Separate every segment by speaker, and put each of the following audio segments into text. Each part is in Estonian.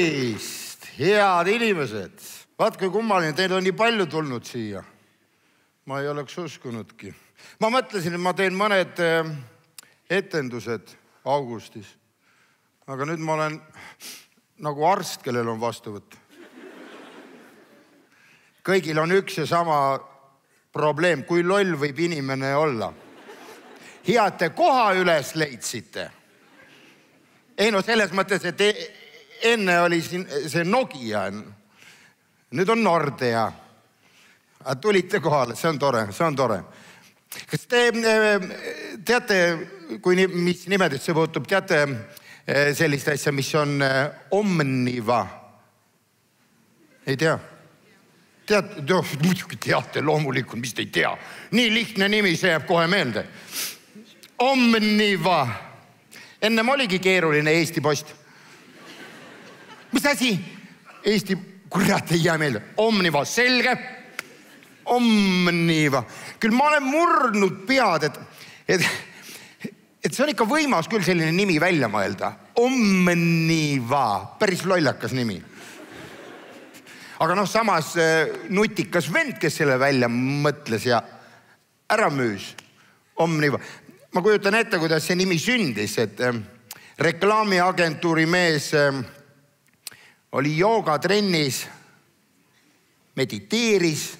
Speaker 1: tervist, head inimesed. vaat kui kummaline, teil on nii palju tulnud siia. ma ei oleks uskunudki. ma mõtlesin, et ma teen mõned eh, etendused augustis. aga nüüd ma olen nagu arst, kellel on vastuvõtt. kõigil on üks ja sama probleem, kui loll võib inimene olla. hea, et te koha üles leidsite ei no selles mõttes, et e- enne oli siin eh, see Nokia, nüüd on Nordea. Ah, tulite kohale, see on tore, see on tore. kas te eh, teate, kui nii, mis nimedesse puutub, teate eh, sellist asja, mis on Omniva? ei tea? tead, noh, muidugi teate, loomulikult, mis te ei tea. nii lihtne nimi, see jääb kohe meelde. Omniva, ennem oligi keeruline Eesti Post mis asi? Eesti, kurat ei jää meelde, Omniva, selge. Omniva, küll ma olen murdnud pead, et, et, et see on ikka võimas küll selline nimi välja mõelda. Omniva, päris lollakas nimi. aga noh, samas eh, nutikas vend, kes selle välja mõtles ja ära müüs. Omniva, ma kujutan ette, kuidas see nimi sündis, et eh, reklaamiagentuuri mees eh, oli joogatrennis, mediteeris.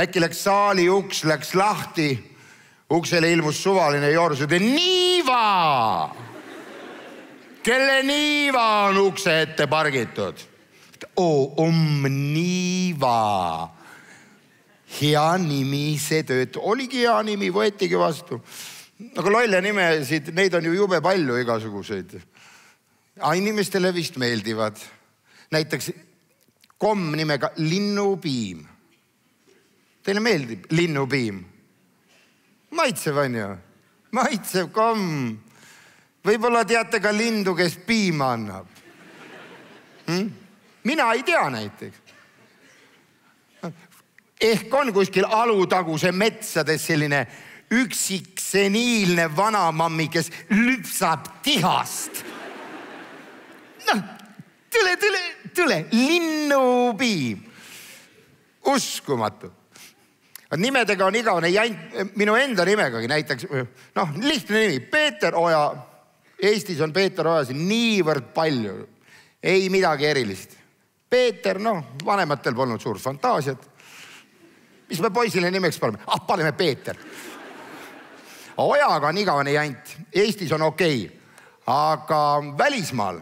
Speaker 1: äkki läks saali uks, läks lahti, uksele ilmus suvaline jorsu, niiva. kelle niiva on ukse ette pargitud? oo, omniiva. hea nimi, see töötab, oligi hea nimi, võetigi vastu aga lolle nimesid, neid on ju jube palju igasuguseid. aga inimestele vist meeldivad. näiteks komm nimega linnupiim. Teile meeldib linnupiim? maitsev on ju, maitsev komm. võib-olla teate ka lindu, kes piima annab hm?. mina ei tea näiteks ehk on kuskil Alutaguse metsades selline üksik seniilne vanamammi, kes lüpsab tihast. noh, tule, tule, tule, linnupiim. uskumatu. nimedega on igavene jant, minu enda nimegagi näiteks, noh, lihtne nimi, Peeter Oja. Eestis on Peeter Ojasid niivõrd palju, ei midagi erilist. Peeter, noh, vanematel polnud suurt fantaasiat. mis me poisile nimeks paneme? ah, paneme Peeter ajaga on igavene jant, Eestis on okei okay., aga välismaal,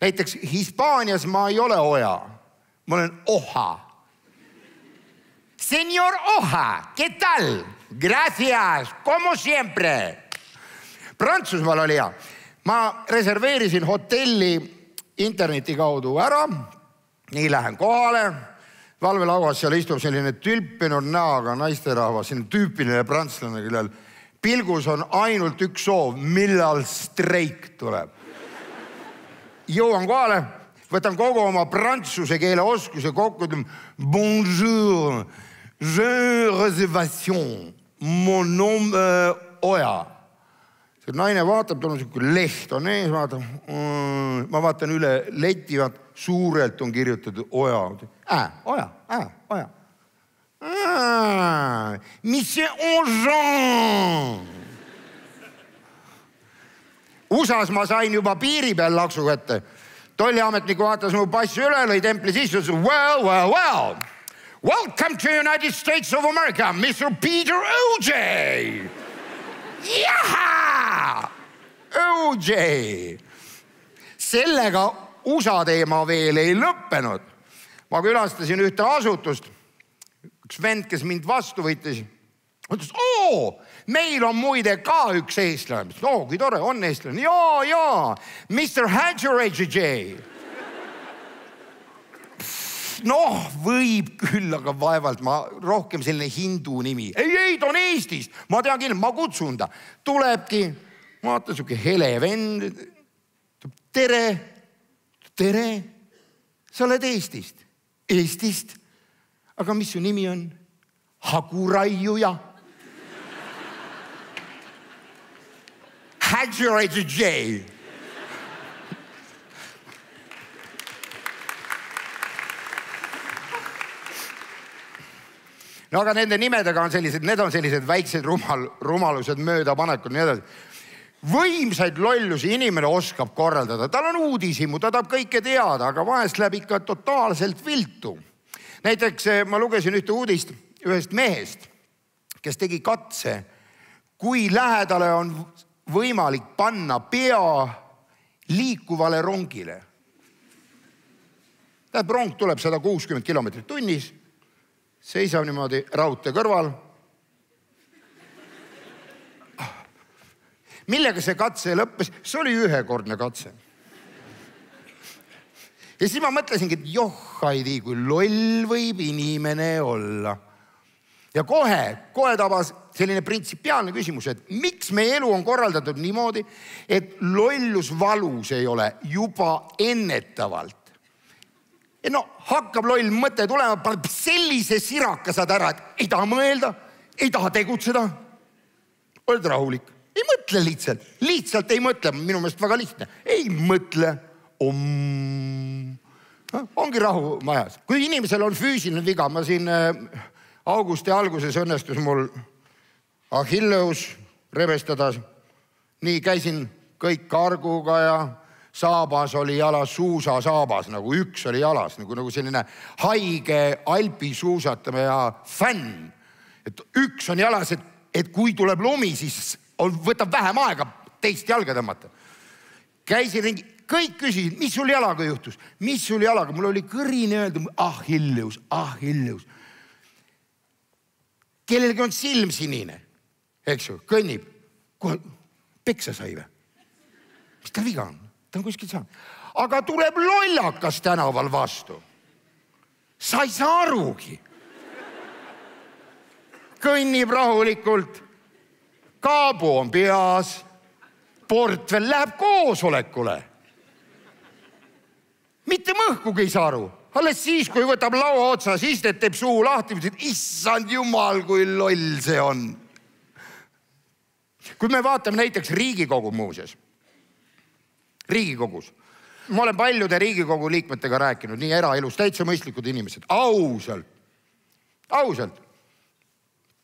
Speaker 1: näiteks Hispaanias ma ei ole oja, ma olen oha. Senor Oja, ¿qué tal? Gracias, como siempre. Prantsusmaal oli hea, ma reserveerisin hotelli interneti kaudu ära, nii lähen kohale valvelauas seal istub selline tülpinud näoga naisterahvas, selline tüüpiline prantslane, kellel pilgus on ainult üks soov, millal streik tuleb. jõuan kohale, võtan kogu oma prantsuse keele oskuse kokku, ütlen bonjour, je reservation, mon nom euh, Oja. see naine vaatab, tal on sihuke leht on ees, vaatab mm,, ma vaatan üle leti, suurelt on kirjutatud Oja äh,, Oja äh,, Oja Ah, Monsieur Ongean. USA-s ma sain juba piiri peal laksu kätte. tolliametnik vaatas mu passi üle, lõi templi sisse, ütles well, well, well. Welcome to United States of America, Mr Peter O.J. jah, O.J. sellega USA teema veel ei lõppenud. ma külastasin ühte asutust üks vend, kes mind vastu võttis, ütles oo, meil on muide ka üks eestlane. no kui tore, on eestlane. ja, ja, Mr Hadžeredžidžei. noh, võib küll, aga vaevalt ma, rohkem selline hindu nimi. ei, ei, ta on Eestist, ma tean kindlalt, ma kutsun ta. tulebki, vaata sihuke hele vend. tere, tere, sa oled Eestist. Eestist aga mis su nimi on? haguraiuja. Hadžerajadžei. no aga nende nimedega on sellised, need on sellised väiksed rumal, rumalused, möödapanekud, nii edasi võimsaid lollusi inimene oskab korraldada, tal on uudishimu, ta tahab kõike teada, aga vahest läheb ikka totaalselt viltu näiteks eh, ma lugesin ühte uudist ühest mehest, kes tegi katse, kui lähedale on võimalik panna pea liikuvale rongile. tähendab, rong tuleb sada kuuskümmend kilomeetrit tunnis, seisab niimoodi raudtee kõrval. Ah, millega see katse lõppes, see oli ühekordne katse ja siis ma mõtlesingi, et joh, Heidi, kui loll võib inimene olla. ja kohe, kohe tabas selline printsipiaalne küsimus, et miks meie elu on korraldatud niimoodi, et lollus valus ei ole juba ennetavalt. et no hakkab loll mõte tulema, paneb sellise siraka saad ära, et ei taha mõelda, ei taha tegutseda. oled rahulik, ei mõtle lihtsalt, lihtsalt ei mõtle, minu meelest väga lihtne, ei mõtle omm. Ah, ongi rahu majas. kui inimesel on füüsiline viga, ma siin äh, augusti alguses õnnestus mul Achilleus rebestada. nii käisin kõik karguga ja saabas oli jalas, suusasaabas nagu üks oli jalas nagu, nagu selline haige alpisuusataja fänn. et üks on jalas, et, et kui tuleb lumi, siis on, võtab vähem aega teist jalga tõmmata. käisin ringi, kõik küsisid, mis sul jalaga juhtus, mis sul jalaga, mul oli kõrini öelda, ahilleus, ah, ahilleus. kellelgi on silm sinine, eks ju, kõnnib, kohe peksa sai või? mis tal viga on, ta on kuskilt saanud, aga tuleb lollakas tänaval vastu. sa ei saa arugi. kõnnib rahulikult, kaabu on peas, portfell läheb koosolekule mitte mõhkugi ei saa aru, alles siis, kui võtab laua otsas istet, teeb suu lahti, ütleb, issand jumal, kui loll see on. kui me vaatame näiteks Riigikogu muuseas, Riigikogus, ma olen paljude Riigikogu liikmetega rääkinud, nii eraelus, täitsa mõistlikud inimesed, ausalt, ausalt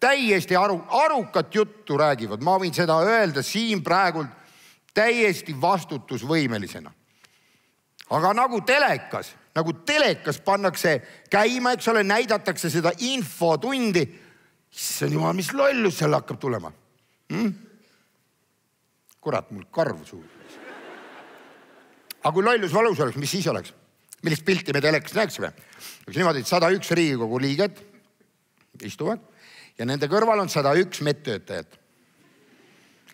Speaker 1: täiesti aru, arukat juttu räägivad, ma võin seda öelda siin praegult täiesti vastutusvõimelisena aga nagu telekas, nagu telekas pannakse käima, eks ole, näidatakse seda infotundi. issand jumal, mis lollus seal hakkab tulema mm?. kurat, mul karv suus. aga kui lollus valus oleks, mis siis oleks? millist pilti me telekas näeksime? oleks niimoodi, et sada üks Riigikogu liiget istuvad ja nende kõrval on sada üks medtöötajat,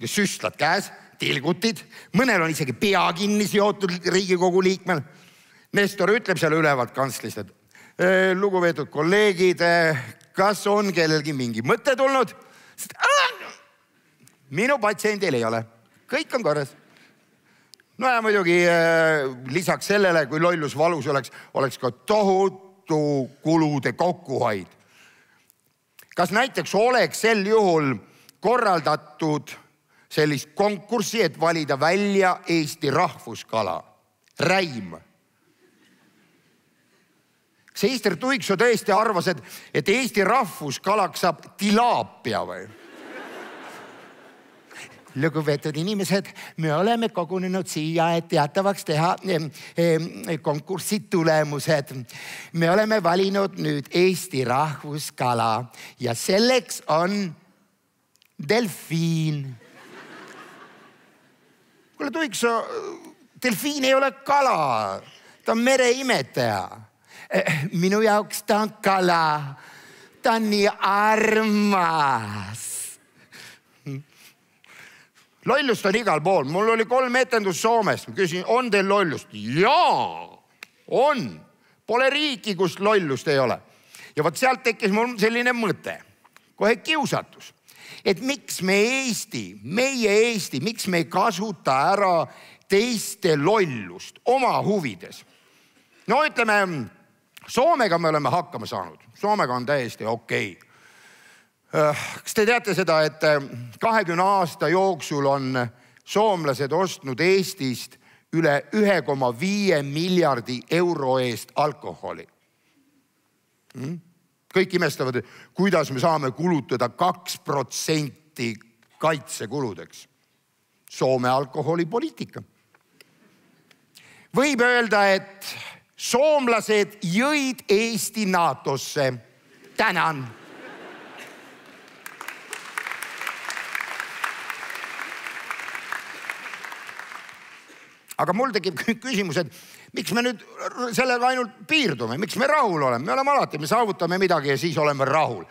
Speaker 1: kes süstlad käes tilgutid, mõnel on isegi pea kinni seotud Riigikogu liikmel. Nestor ütleb seal ülevalt kantslist, et äh, lugupeetud kolleegid, äh, kas on kellelgi mingi mõte tulnud? Äh, minu patsiendil ei ole, kõik on korras. no ja muidugi lisaks sellele, kui lollus valus oleks, oleks ka tohutu kulude kokkuhoid. kas näiteks oleks sel juhul korraldatud sellist konkurssi, et valida välja Eesti rahvuskala, räim. seister Tuikso tõesti arvas, et, et Eesti rahvuskalaks saab tilaapia või? lugupeetud inimesed, me oleme kogunenud siia, et teatavaks teha eh, eh, konkursi tulemused. me oleme valinud nüüd Eesti rahvuskala ja selleks on delfiin kuule, Tuikso, delfiin ei ole kala, ta on mereimetaja. Eh, minu jaoks ta on kala, ta on nii armas lollust on igal pool, mul oli kolm etendust Soomest, ma küsisin, on teil lollust? jaa, on, pole riiki, kus lollust ei ole. ja vot sealt tekkis mul selline mõte, kohe kiusatus et miks me Eesti, meie Eesti, miks me ei kasuta ära teiste lollust oma huvides. no ütleme, Soomega me oleme hakkama saanud, Soomega on täiesti okei okay.. Äh, kas te teate seda, et äh, kahekümne aasta jooksul on soomlased ostnud Eestist üle ühe koma viie miljardi euro eest alkoholi hmm?? kõik imestavad, kuidas me saame kulutada kaks protsenti kaitsekuludeks. Soome alkoholipoliitika. võib öelda, et soomlased jõid Eesti NATO-sse. tänan. aga mul tekib küsimus, et miks me nüüd sellega ainult piirdume, miks me rahul oleme, me oleme alati, me saavutame midagi ja siis oleme rahul.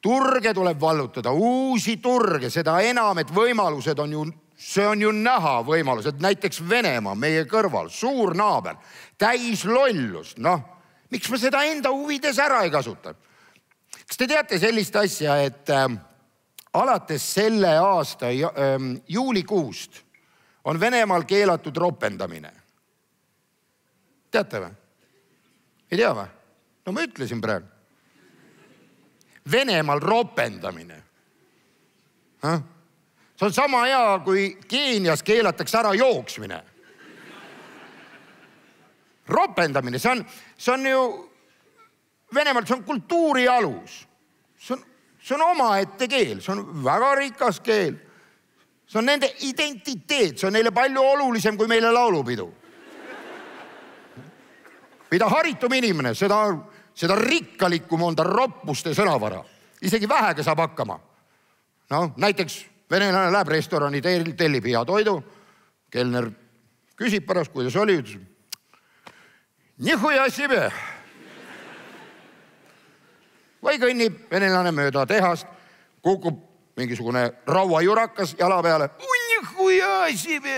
Speaker 1: turge tuleb vallutada, uusi turge, seda enam, et võimalused on ju, see on ju näha võimalused, näiteks Venemaa meie kõrval, suur naaber, täis lollust, noh, miks me seda enda huvides ära ei kasuta? kas te teate sellist asja, et äh, alates selle aasta äh, juulikuust on Venemaal keelatud ropendamine teate või? ei tea või? no ma ütlesin praegu. Venemaal ropendamine. see on sama hea, kui Keenias keelatakse ära jooksmine. ropendamine, see on, see on ju Venemaal, see on kultuuri alus. see on, see on omaette keel, see on väga rikas keel. see on nende identiteet, see on neile palju olulisem kui meile laulupidu mida haritum inimene, seda, seda rikkalikum on ta roppuste sõnavara. isegi vähega saab hakkama. noh, näiteks venelane läheb restorani, tellib hea toidu. kelner küsib pärast, kuidas oli, ütles. Nihuja sibe. või kõnnib venelane mööda tehast, kukub mingisugune rauajurakas jala peale. Nihuja sibe.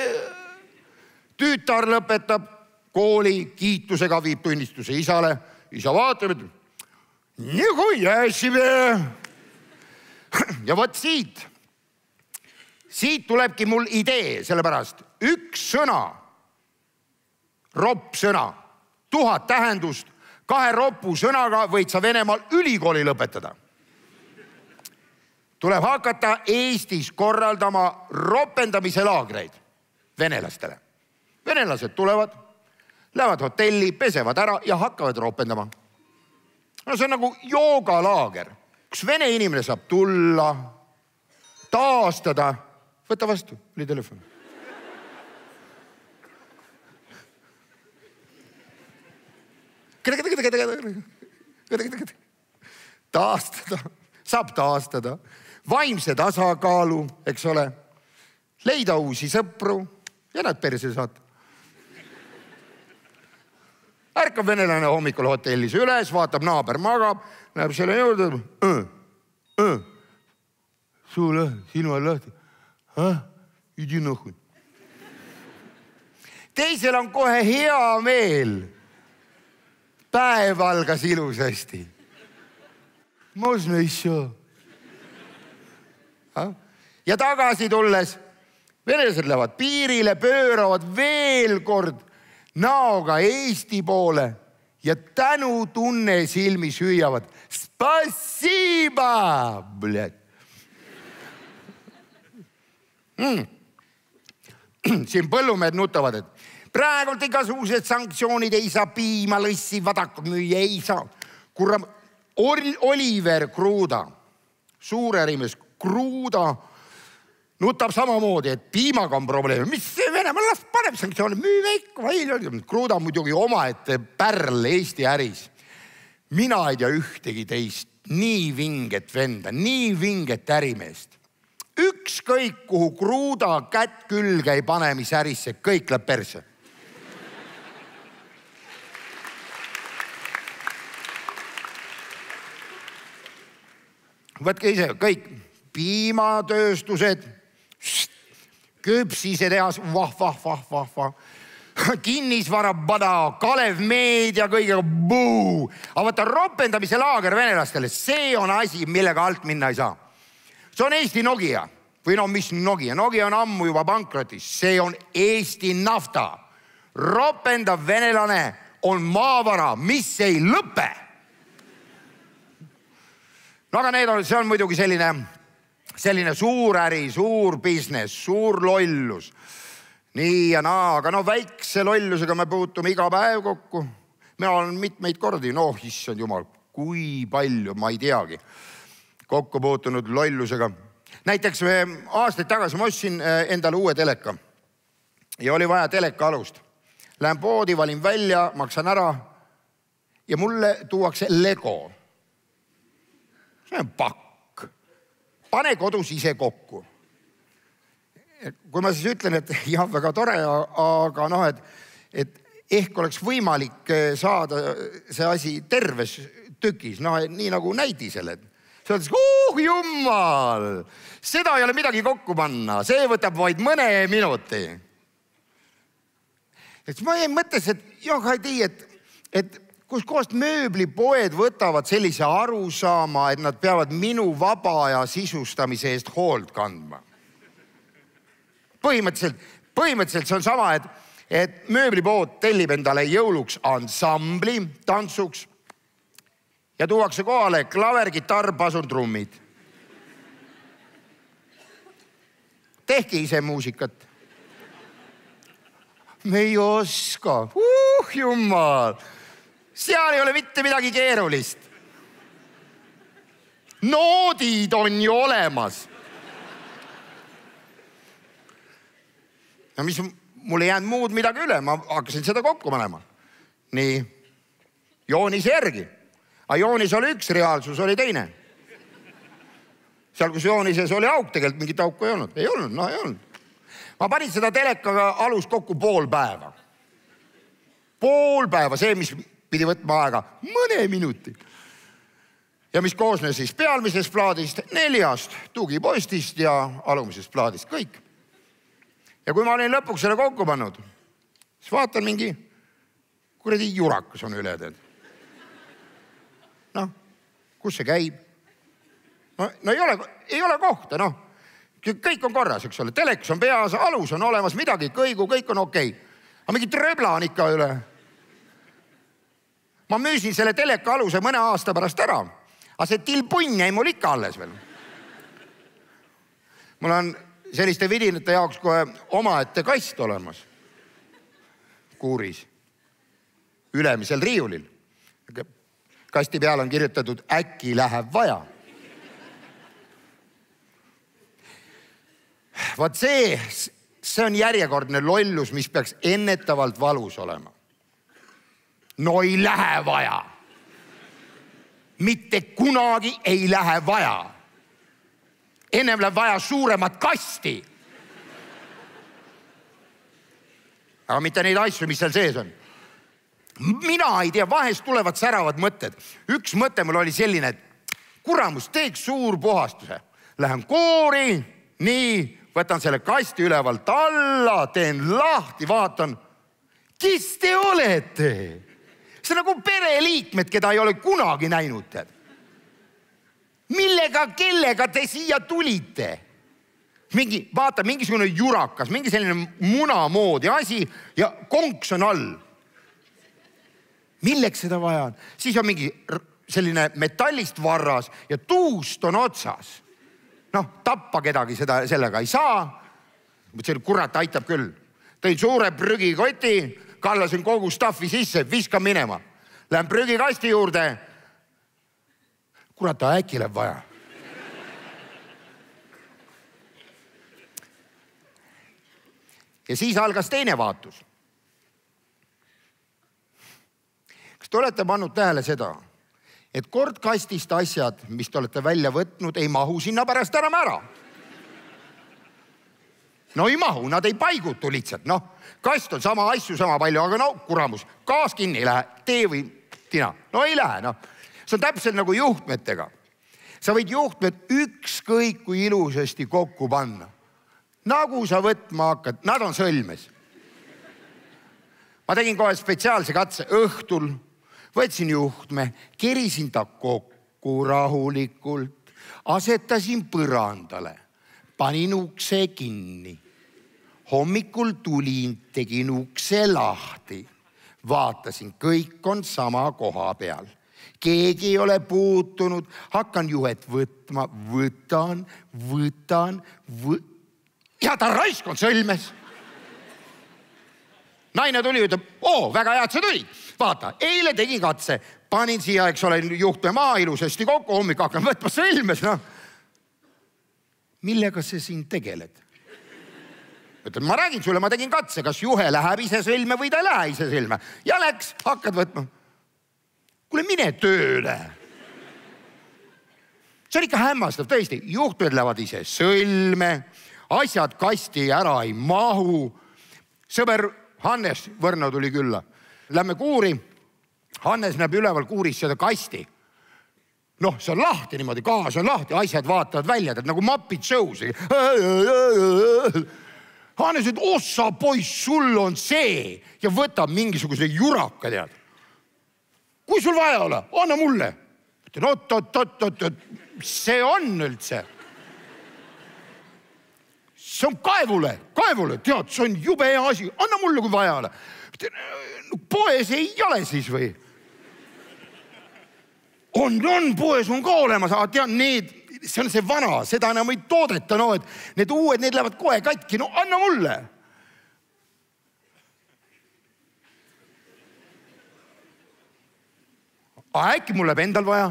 Speaker 1: tütar lõpetab kooli kiitusega viib tunnistuse isale, isa vaatab, et nagu jäsime. ja vot siit, siit tulebki mul idee, sellepärast üks sõna, ropp sõna, tuhat tähendust, kahe ropu sõnaga võid sa Venemaal ülikooli lõpetada tuleb hakata Eestis korraldama ropendamise laagreid venelastele. venelased tulevad Lähevad hotelli, pesevad ära ja hakkavad roopendama. no see on nagu joogalaager, üks vene inimene saab tulla, taastada, võta vastu, oli telefon. taastada, saab taastada vaimse tasakaalu, eks ole, leida uusi sõpru ja nad perse saata ärkab venelane hommikul hotellis üles, vaatab, naaber magab, läheb selle juurde. suu lahti, silmad lahti. ah, idi nohu. teisel on kohe hea meel. päev algas ilusasti. Можно еще? ja tagasi tulles venelased lähevad piirile, pööravad veel kord näoga Eesti poole ja tänutunne silmis hüüavad. Spasiba, bled mm.. siin põllumehed nutavad, et praegult igasugused sanktsioonid ei saa piima, lõssi, vadakut müüa ei saa. kuram-, Oliver Kruuda, suurärimees Kruuda nutab samamoodi, et piimaga on probleeme, mis Venemaa las paneb sanktsioone, müüme ikka välja. Kruda muidugi omaette pärl Eesti äris. mina ei tea ühtegi teist nii vinget venda, nii vinget ärimeest. ükskõik kuhu Kruda kätt külge ei pane, mis äris see kõik läheb perse võtke ise kõik piimatööstused, küpsisetehas, vah, vah, vah, vah, vah. kinnisvarapada, Kalev Meedia kõigega, vuu. aga vaata ropendamise laager venelastele, see on asi, millega alt minna ei saa. see on Eesti Nokia või no mis Nokia, Nokia on ammu juba pankrotis, see on Eesti nafta. ropendav venelane on maavara, mis ei lõpe. no aga need on, see on muidugi selline selline suur äri, suur business, suur lollus, nii ja naa, aga no väikse lollusega me puutume iga päev kokku. mina olen mitmeid kordi, noh, issand jumal, kui palju, ma ei teagi, kokku puutunud lollusega. näiteks eh, aastaid tagasi ma ostsin eh, endale uue teleka ja oli vaja telekaalust. Lähen poodi, valin välja, maksan ära ja mulle tuuakse lego. see on pakk pane kodus ise kokku. kui ma siis ütlen, et jah, väga tore, aga noh, et, et ehk oleks võimalik eh, saada see asi terves tükis, noh nii nagu näidisel, et sa ütlesid, oh jumal, seda ei ole midagi kokku panna, see võtab vaid mõne minuti. eks ma jäin mõttesse, et jah, ei tee, et, et kuskohast mööblipoed võtavad sellise arusaama, et nad peavad minu vaba aja sisustamise eest hoolt kandma? põhimõtteliselt, põhimõtteliselt see on sama, et, et mööblipood tellib endale jõuluks ansambli tantsuks ja tuuakse kohale klaver, kitarr, pasun, trummid. tehke ise muusikat. me ei oska, uh jumal seal ei ole mitte midagi keerulist. noodid on ju olemas. no mis, mul ei jäänud muud midagi üle, ma hakkasin seda kokku panema. nii, joonise järgi. aga joonis oli üks, reaalsus oli teine. seal, kus joonises oli auk, tegelikult mingit auku ei olnud, ei olnud, no ei olnud. ma panin seda telekaga alus kokku pool päeva pool päeva, see, mis pidi võtma aega mõne minuti. ja mis koosnes siis pealmisest plaadist, neljast tugipostist ja alumisest plaadist, kõik. ja kui ma olin lõpuks selle kokku pannud, siis vaatan mingi kuradi jurakas on üle tead. noh, kus see käib? no, no ei ole, ei ole kohta, noh. kõik on korras, eks ole, telekas on peas, alus on olemas, midagi ei kõigu, kõik on okei okay.. aga mingi tröbla on ikka üle ma müüsin selle teleka aluse mõne aasta pärast ära, aga see tilpunn jäi mul ikka alles veel. mul on selliste vidinate jaoks kohe omaette kast olemas. kuuris, ülemisel riiulil. kasti peal on kirjutatud äkki läheb vaja. vaat see, see on järjekordne lollus, mis peaks ennetavalt valus olema no ei lähe vaja. mitte kunagi ei lähe vaja. ennem läheb vaja suuremat kasti. aga mitte neid asju, mis seal sees on mina ei tea, vahest tulevad säravad mõtted. üks mõte mul oli selline, et kuramus, teeks suurpuhastuse. Lähen koori, nii, võtan selle kasti ülevalt alla, teen lahti, vaatan. kes te olete? see on nagu pereliikmed, keda ei ole kunagi näinud, tead. millega, kellega te siia tulite? mingi, vaata, mingisugune jurakas, mingi selline muna moodi asi ja konks on all. milleks seda vaja on? siis on mingi selline metallist varras ja tuust on otsas. noh, tappa kedagi seda, sellega ei saa. mõtlesin, et kurat, aitab küll. tõin suure prügikoti kallasin kogu stuff'i sisse, viskan minema. Lähen prügikasti juurde. kurat, äkki läheb vaja. ja siis algas teine vaatus. kas te olete pannud tähele seda, et kord kastist asjad, mis te olete välja võtnud, ei mahu sinna pärast enam ära, ära.? no ei mahu, nad ei paigutu lihtsalt, noh, kast on sama asju sama palju, aga no kuramus, gaas kinni ei lähe, tee või tina, no ei lähe, noh. see on täpselt nagu juhtmetega. sa võid juhtmed ükskõik kui ilusasti kokku panna. nagu sa võtma hakkad, nad on sõlmes. ma tegin kohe spetsiaalse katse õhtul, võtsin juhtme, kerisin ta kokku rahulikult, asetasin põrandale panin ukse kinni, hommikul tulin, tegin ukse lahti, vaatasin, kõik on sama koha peal keegi ei ole puutunud, hakkan juhet võtma, võtan, võtan võ..., ja ta raisk on sõlmes. naine tuli, ütleb, oo, väga hea, et sa tulid. vaata, eile tegin katse, panin siia, eks ole, juhtme maha ilusasti kokku, hommikul hakkan võtma sõlmes, noh. millega sa siin tegeled? ütled, ma räägin sulle, ma tegin katse, kas juhe läheb ise sõlme või ta ei lähe ise sõlme ja läks, hakkad võtma. kuule, mine tööle. see on ikka hämmastav, tõesti, juhtmed lähevad ise sõlme, asjad kasti ära ei mahu. sõber Hannes Võrno tuli külla, lähme kuuri. Hannes näeb üleval kuuris seda kasti noh, see on lahti niimoodi, kaas on lahti, asjad vaatavad välja, tead nagu mapid show's Hannes ütleb, ossa oh, poiss, sul on see ja võtab mingisuguse juraka, tead. kui sul vaja ole, anna mulle. ütlen oot-oot-oot-oot, see on üldse. see on kaevule, kaevule, tead, see on jube hea asi, anna mulle, kui vaja ole. poes ei ole siis või? on, on poes on ka olemas, aga tead need see on see vana, seda enam ei toodeta, no et need uued, need lähevad kohe katki, no anna mulle. aga äkki mul läheb endal vaja?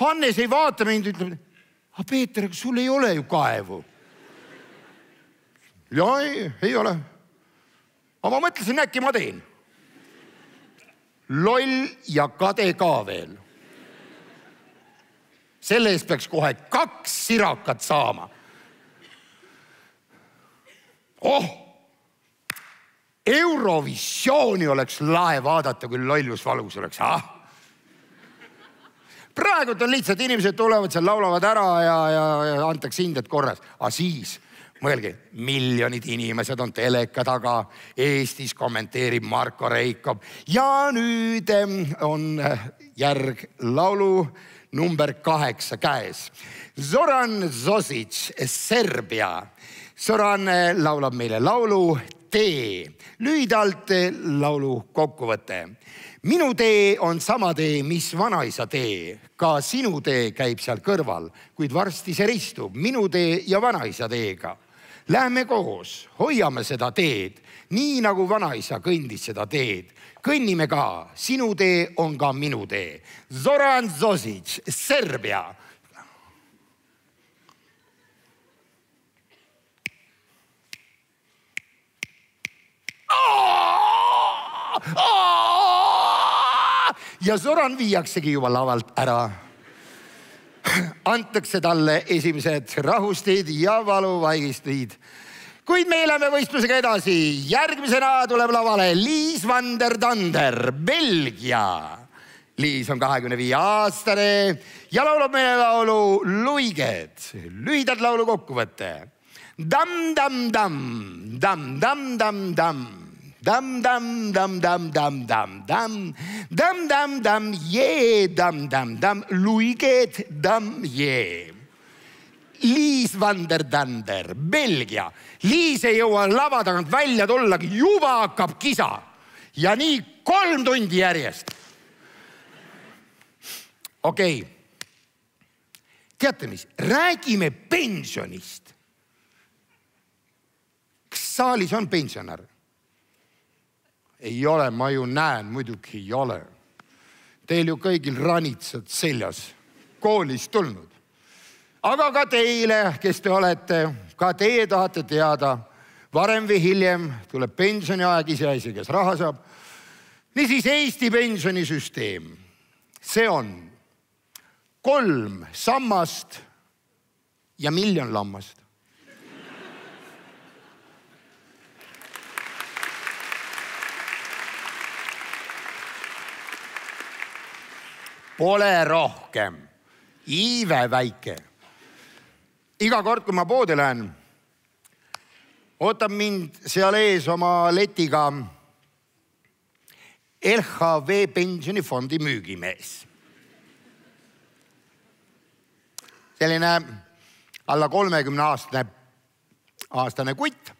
Speaker 1: Hannes ei vaata mind, ütleb, aga Peeter, aga sul ei ole ju kaevu. ja ei, ei ole. aga ma mõtlesin, äkki ma teen. loll ja kade ka veel selle eest peaks kohe kaks sirakat saama. oh, Eurovisiooni oleks lahe vaadata, kui lollus valus oleks, ah. praegult on lihtsalt inimesed tulevad seal, laulavad ära ja, ja, ja antakse hinded korras, aga siis mõelge, miljonid inimesed on teleka taga, Eestis kommenteerib Marko Reikop ja nüüd on eh, järg laulu number kaheksa käes. Zoran Zosic, Serbia. Zoran eh, laulab meile laulu Tee, lühidalt eh, laulu kokkuvõte. minu tee on sama tee, mis vanaisa tee, ka sinu tee käib seal kõrval, kuid varsti see ristub minu tee ja vanaisa teega Lähme koos, hoiame seda teed, nii nagu vanaisa kõndis seda teed kõnnime ka, sinu tee on ka minu tee. Zoran Zosic, Serbia ja Zoran viiaksegi juba lavalt ära. antakse talle esimesed rahustid ja valuvaigistid kuid me läheme võistlusega edasi. järgmisena tuleb lavale Liis van der Tander, Belgia. Liis on kahekümne viie aastane ja laulab meile laulu Luiged, lühidalt laulu kokkuvõte. Dam-dam-dam, dam-dam-dam-dam dam dam dam dam dam dam dam dam dam dam jee dam dam dam luiged dam jee. Liis van der Dander, Belgia Liis ei jõua lava tagant välja tullagi, juba hakkab kisa ja nii kolm tundi järjest. okei okay., teate mis, räägime pensionist. kas saalis on pensionär? ei ole, ma ju näen, muidugi ei ole. Teil ju kõigil ranitsad seljas, koolist tulnud aga ka teile, kes te olete, ka teie tahate teada, varem või hiljem tuleb pensioniaeg, iseasi, kes raha saab. niisiis Eesti pensionisüsteem, see on kolm sammast ja miljon lammast. Pole rohkem, iive väike iga kord, kui ma poodi lähen, ootab mind seal ees oma letiga LHV pensionifondi müügimees. selline alla kolmekümne aastane, aastane kutt,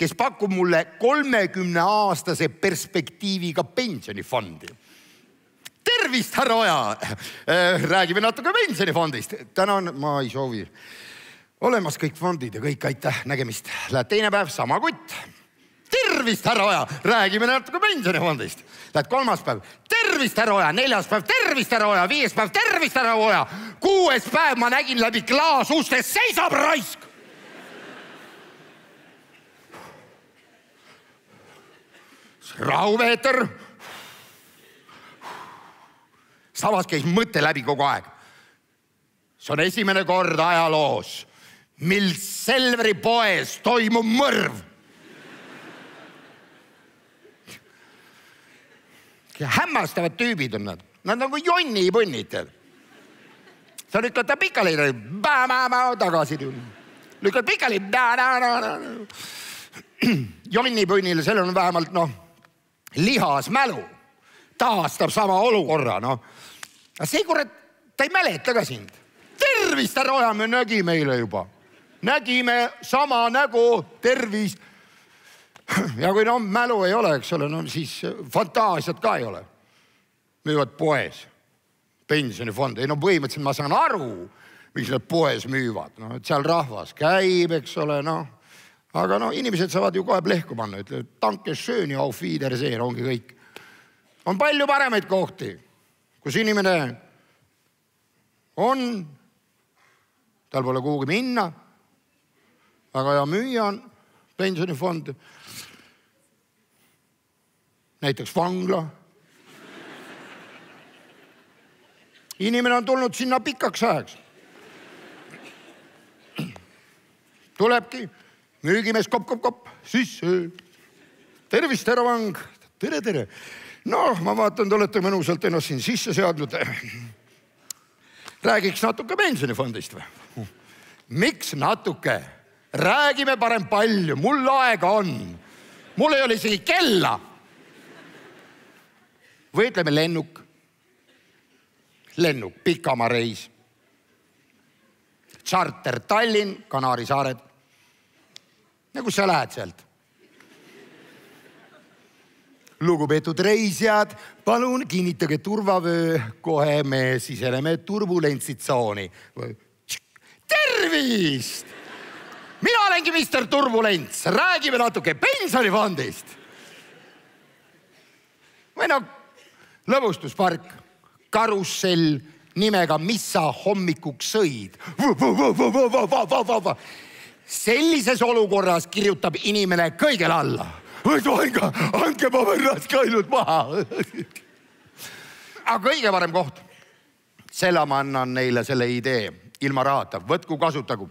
Speaker 1: kes pakub mulle kolmekümne aastase perspektiiviga pensionifondi tervist, härra Oja. räägime natuke pensionifondist. tänan, ma ei soovi olemas kõik fondid ja kõik, aitäh, nägemist. Lähed teine päev, sama kutt. tervist, härra Oja, räägime natuke pensionifondist. Lähed kolmas päev, tervist, härra Oja, neljas päev, tervist, härra Oja, viies päev, tervist, härra Oja. kuues päev ma nägin läbi klaasustest, seisab raisk. rahuveeter. samas käis mõte läbi kogu aeg. see on esimene kord ajaloos mil Selveri poes toimub mõrv. hämmastavad tüübid on nad, nad nagu jonnipunnid tead. sa lükkad ta pikali, tagasi, lükkad pikali. jonnipunnil, sellel on vähemalt noh, lihas mälu, taastab sama olukorra noh. aga see kurat, ta ei mäleta ka sind. tervist, härra Ojamäe nägi meile juba nägime sama nägu, tervis. ja kui no mälu ei ole, eks ole, no siis fantaasiat ka ei ole. müüvad poes, pensionifond, ei no põhimõtteliselt ma saan aru, miks nad poes müüvad, noh, et seal rahvas käib, eks ole, noh aga no inimesed saavad ju kohe plehku panna, ütlevad tanke schön ja auf wiedersehen, ongi kõik. on palju paremaid kohti, kus inimene on, tal pole kuhugi minna väga hea müüa on, pensionifond. näiteks vangla. inimene on tulnud sinna pikaks ajaks. tulebki, müügimees kopp-kopp-kopp, sisse. tervist, härra vang, tere, tere. noh, ma vaatan, te olete mõnusalt ennast siin sisse seadnud. räägiks natuke pensionifondist või? miks natuke? räägime parem palju, mul aega on. mul ei ole isegi kella. või ütleme lennuk. lennuk, pikamaa reis. Charter Tallinn, Kanaari saared. ja kus sa lähed sealt? lugupeetud reisijad, palun kinnitage turvavöö, kohe me siseneme turbulentsitsooni. tervist! mina olengi Mister Turbulents, räägime natuke pensionifondist. või noh, lõbustuspark, karussell nimega Mis sa hommikuks sõid? sellises olukorras kirjutab inimene kõigele alla. andke paber raske ainult maha. aga kõige parem koht, selle ma annan neile selle idee ilma rahata, võtku, kasutagu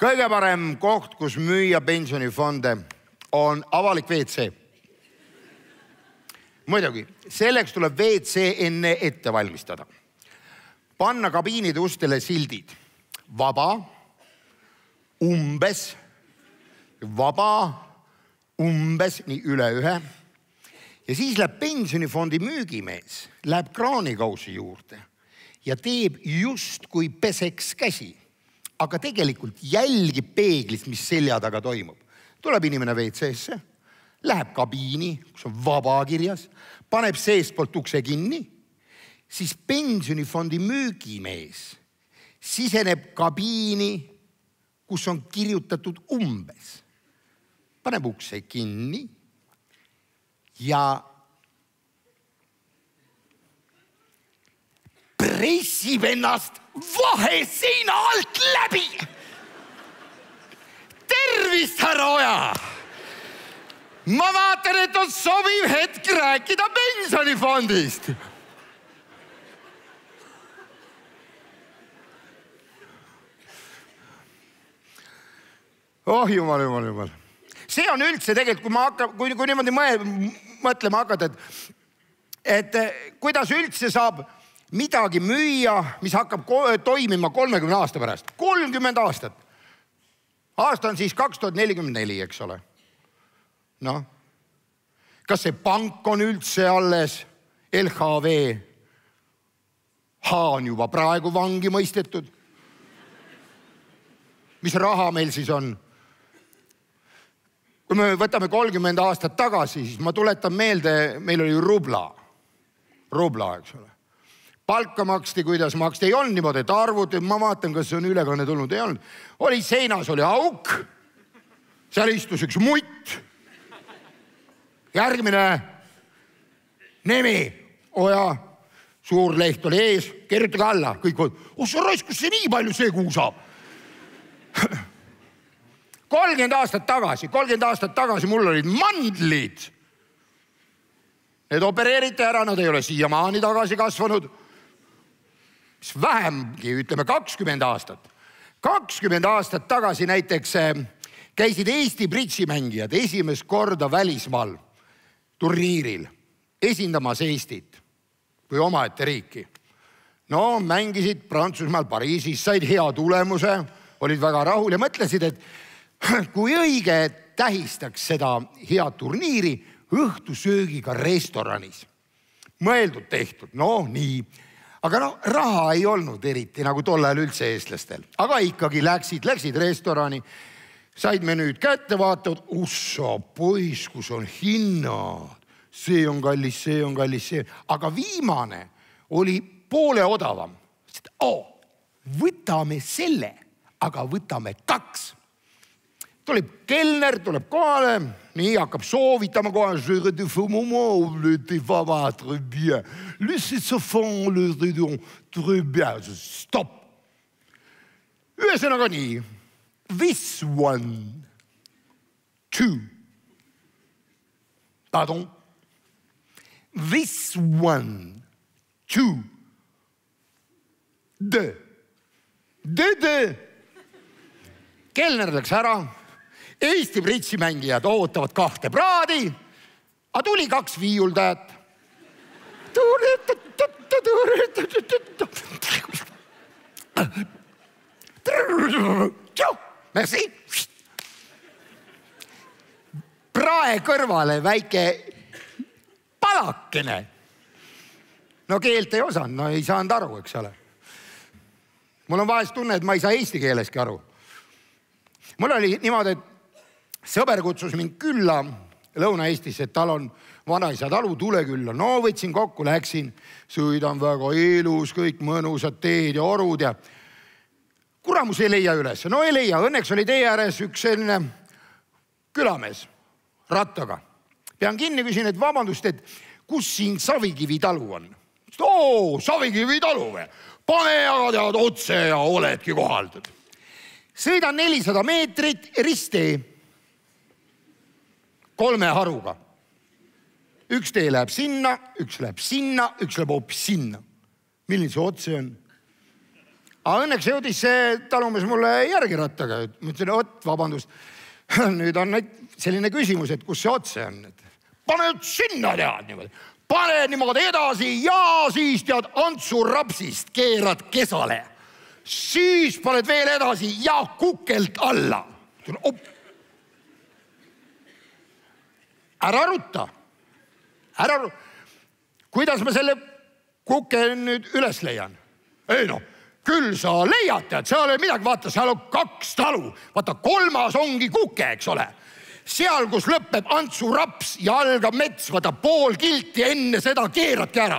Speaker 1: kõige parem koht, kus müüa pensionifonde, on avalik WC. muidugi, selleks tuleb WC enne ette valmistada. panna kabiinide ustele sildid vaba, umbes, vaba, umbes, nii üle ühe. ja siis läheb pensionifondi müügimees, läheb kraanikausi juurde ja teeb justkui peseks käsi aga tegelikult jälgib peeglis, mis selja taga toimub. tuleb inimene WC-sse, läheb kabiini, kus on vaba kirjas, paneb seestpoolt ukse kinni, siis pensionifondi müügimees siseneb kabiini, kus on kirjutatud umbes, paneb ukse kinni ja pressib ennast vahe seina alt läbi. tervist, härra Oja. ma vaatan, et on sobiv hetk rääkida pensionifondist. oh jumal, jumal, jumal, see on üldse tegelikult, kui ma hakkan, kui, kui niimoodi mõtlema hakata, et, et eh, kuidas üldse saab midagi müüa, mis hakkab toimima kolmekümne aasta pärast, kolmkümmend aastat. aasta on siis kaks tuhat nelikümmend neli, eks ole. noh, kas see pank on üldse alles, LHV? H on juba praegu vangi mõistetud. mis raha meil siis on? kui me võtame kolmkümmend aastat tagasi, siis ma tuletan meelde, meil oli rubla, rubla, eks ole palka maksti, kuidas maksti, ei olnud niimoodi, et arvuti, ma vaatan, kas on ülekanne tulnud, ei olnud. oli seinas oli auk, seal istus üks mutt. järgmine nimi, oja, suur leht oli ees, kirjutage alla, kõik olid, oh sa raisk, kust see nii palju see kuu saab? kolmkümmend aastat tagasi, kolmkümmend aastat tagasi mul olid mandlid. Need opereeriti ära, nad ei ole siiamaani tagasi kasvanud siis vähemgi, ütleme kakskümmend aastat. kakskümmend aastat tagasi näiteks eh, käisid Eesti bridžimängijad esimest korda välismaal turniiril esindamas Eestit kui omaette riiki. no mängisid Prantsusmaal Pariisis, said hea tulemuse, olid väga rahul ja mõtlesid, et kui õige, et tähistaks seda head turniiri õhtusöögiga restoranis. mõeldud tehtud, no nii aga noh, raha ei olnud eriti nagu tol ajal üldse eestlastel, aga ikkagi läksid, läksid restorani, said menüüd kätte, vaatavad, ussa poiss, kus on hinnad, see on kallis, see on kallis, see, aga viimane oli poole odavam. Oh, võtame selle, aga võtame kaks. tuleb kelner, tuleb kohale Mais niin Jakob sov i tämän kohdassa de för moment le te va va très bien. ce fond, le redon très bien. Stop. Yhdessä niin. This one. Two. Pardon. This one. Two. Deux. Deux, deux. kelner läks ära Eesti pritsimängijad ootavad kahte praadi, aga tuli kaks viiuldajat. Merci. prae kõrvale väike palakene. no keelt ei osanud, no ei saanud aru, eks ole. mul on vahest tunne, et ma ei saa eesti keeleski aru. mul oli niimoodi, et sõber kutsus mind külla Lõuna-Eestisse, et tal on vanaisa talu, tule külla. no võtsin kokku, läksin, sõid on väga ilus, kõik mõnusad teed ja orud ja kuramus ei leia üles. no ei leia, õnneks oli tee ääres üks selline külamees rattaga. pean kinni, küsin, et vabandust, et kus siin Savikivi talu on? oo, Savikivi talu või? pane aga tead otse ja oledki kohal. sõidan nelisada meetrit risttee kolme haruga. üks tee läheb sinna, üks läheb sinna, üks läheb hoopis sinna. milline see otse on? aga õnneks jõudis see talumees mulle järgi rattaga, ma ütlesin, vot vabandust. nüüd on selline küsimus, et kus see otse on, et pane nüüd sinna tead niimoodi, pane niimoodi edasi ja siis tead Antsu rapsist keerad kesale. siis paned veel edasi ja kukelt alla. ütlen, op ära aruta, ära aru-, kuidas ma selle kuke nüüd üles leian? ei noh, küll sa leiad, tead, seal ei ole midagi, vaata, seal on kaks talu, vaata kolmas ongi kuke, eks ole seal, kus lõpeb Antsu raps ja algab mets, vaata pool kilti enne seda keeradki ära.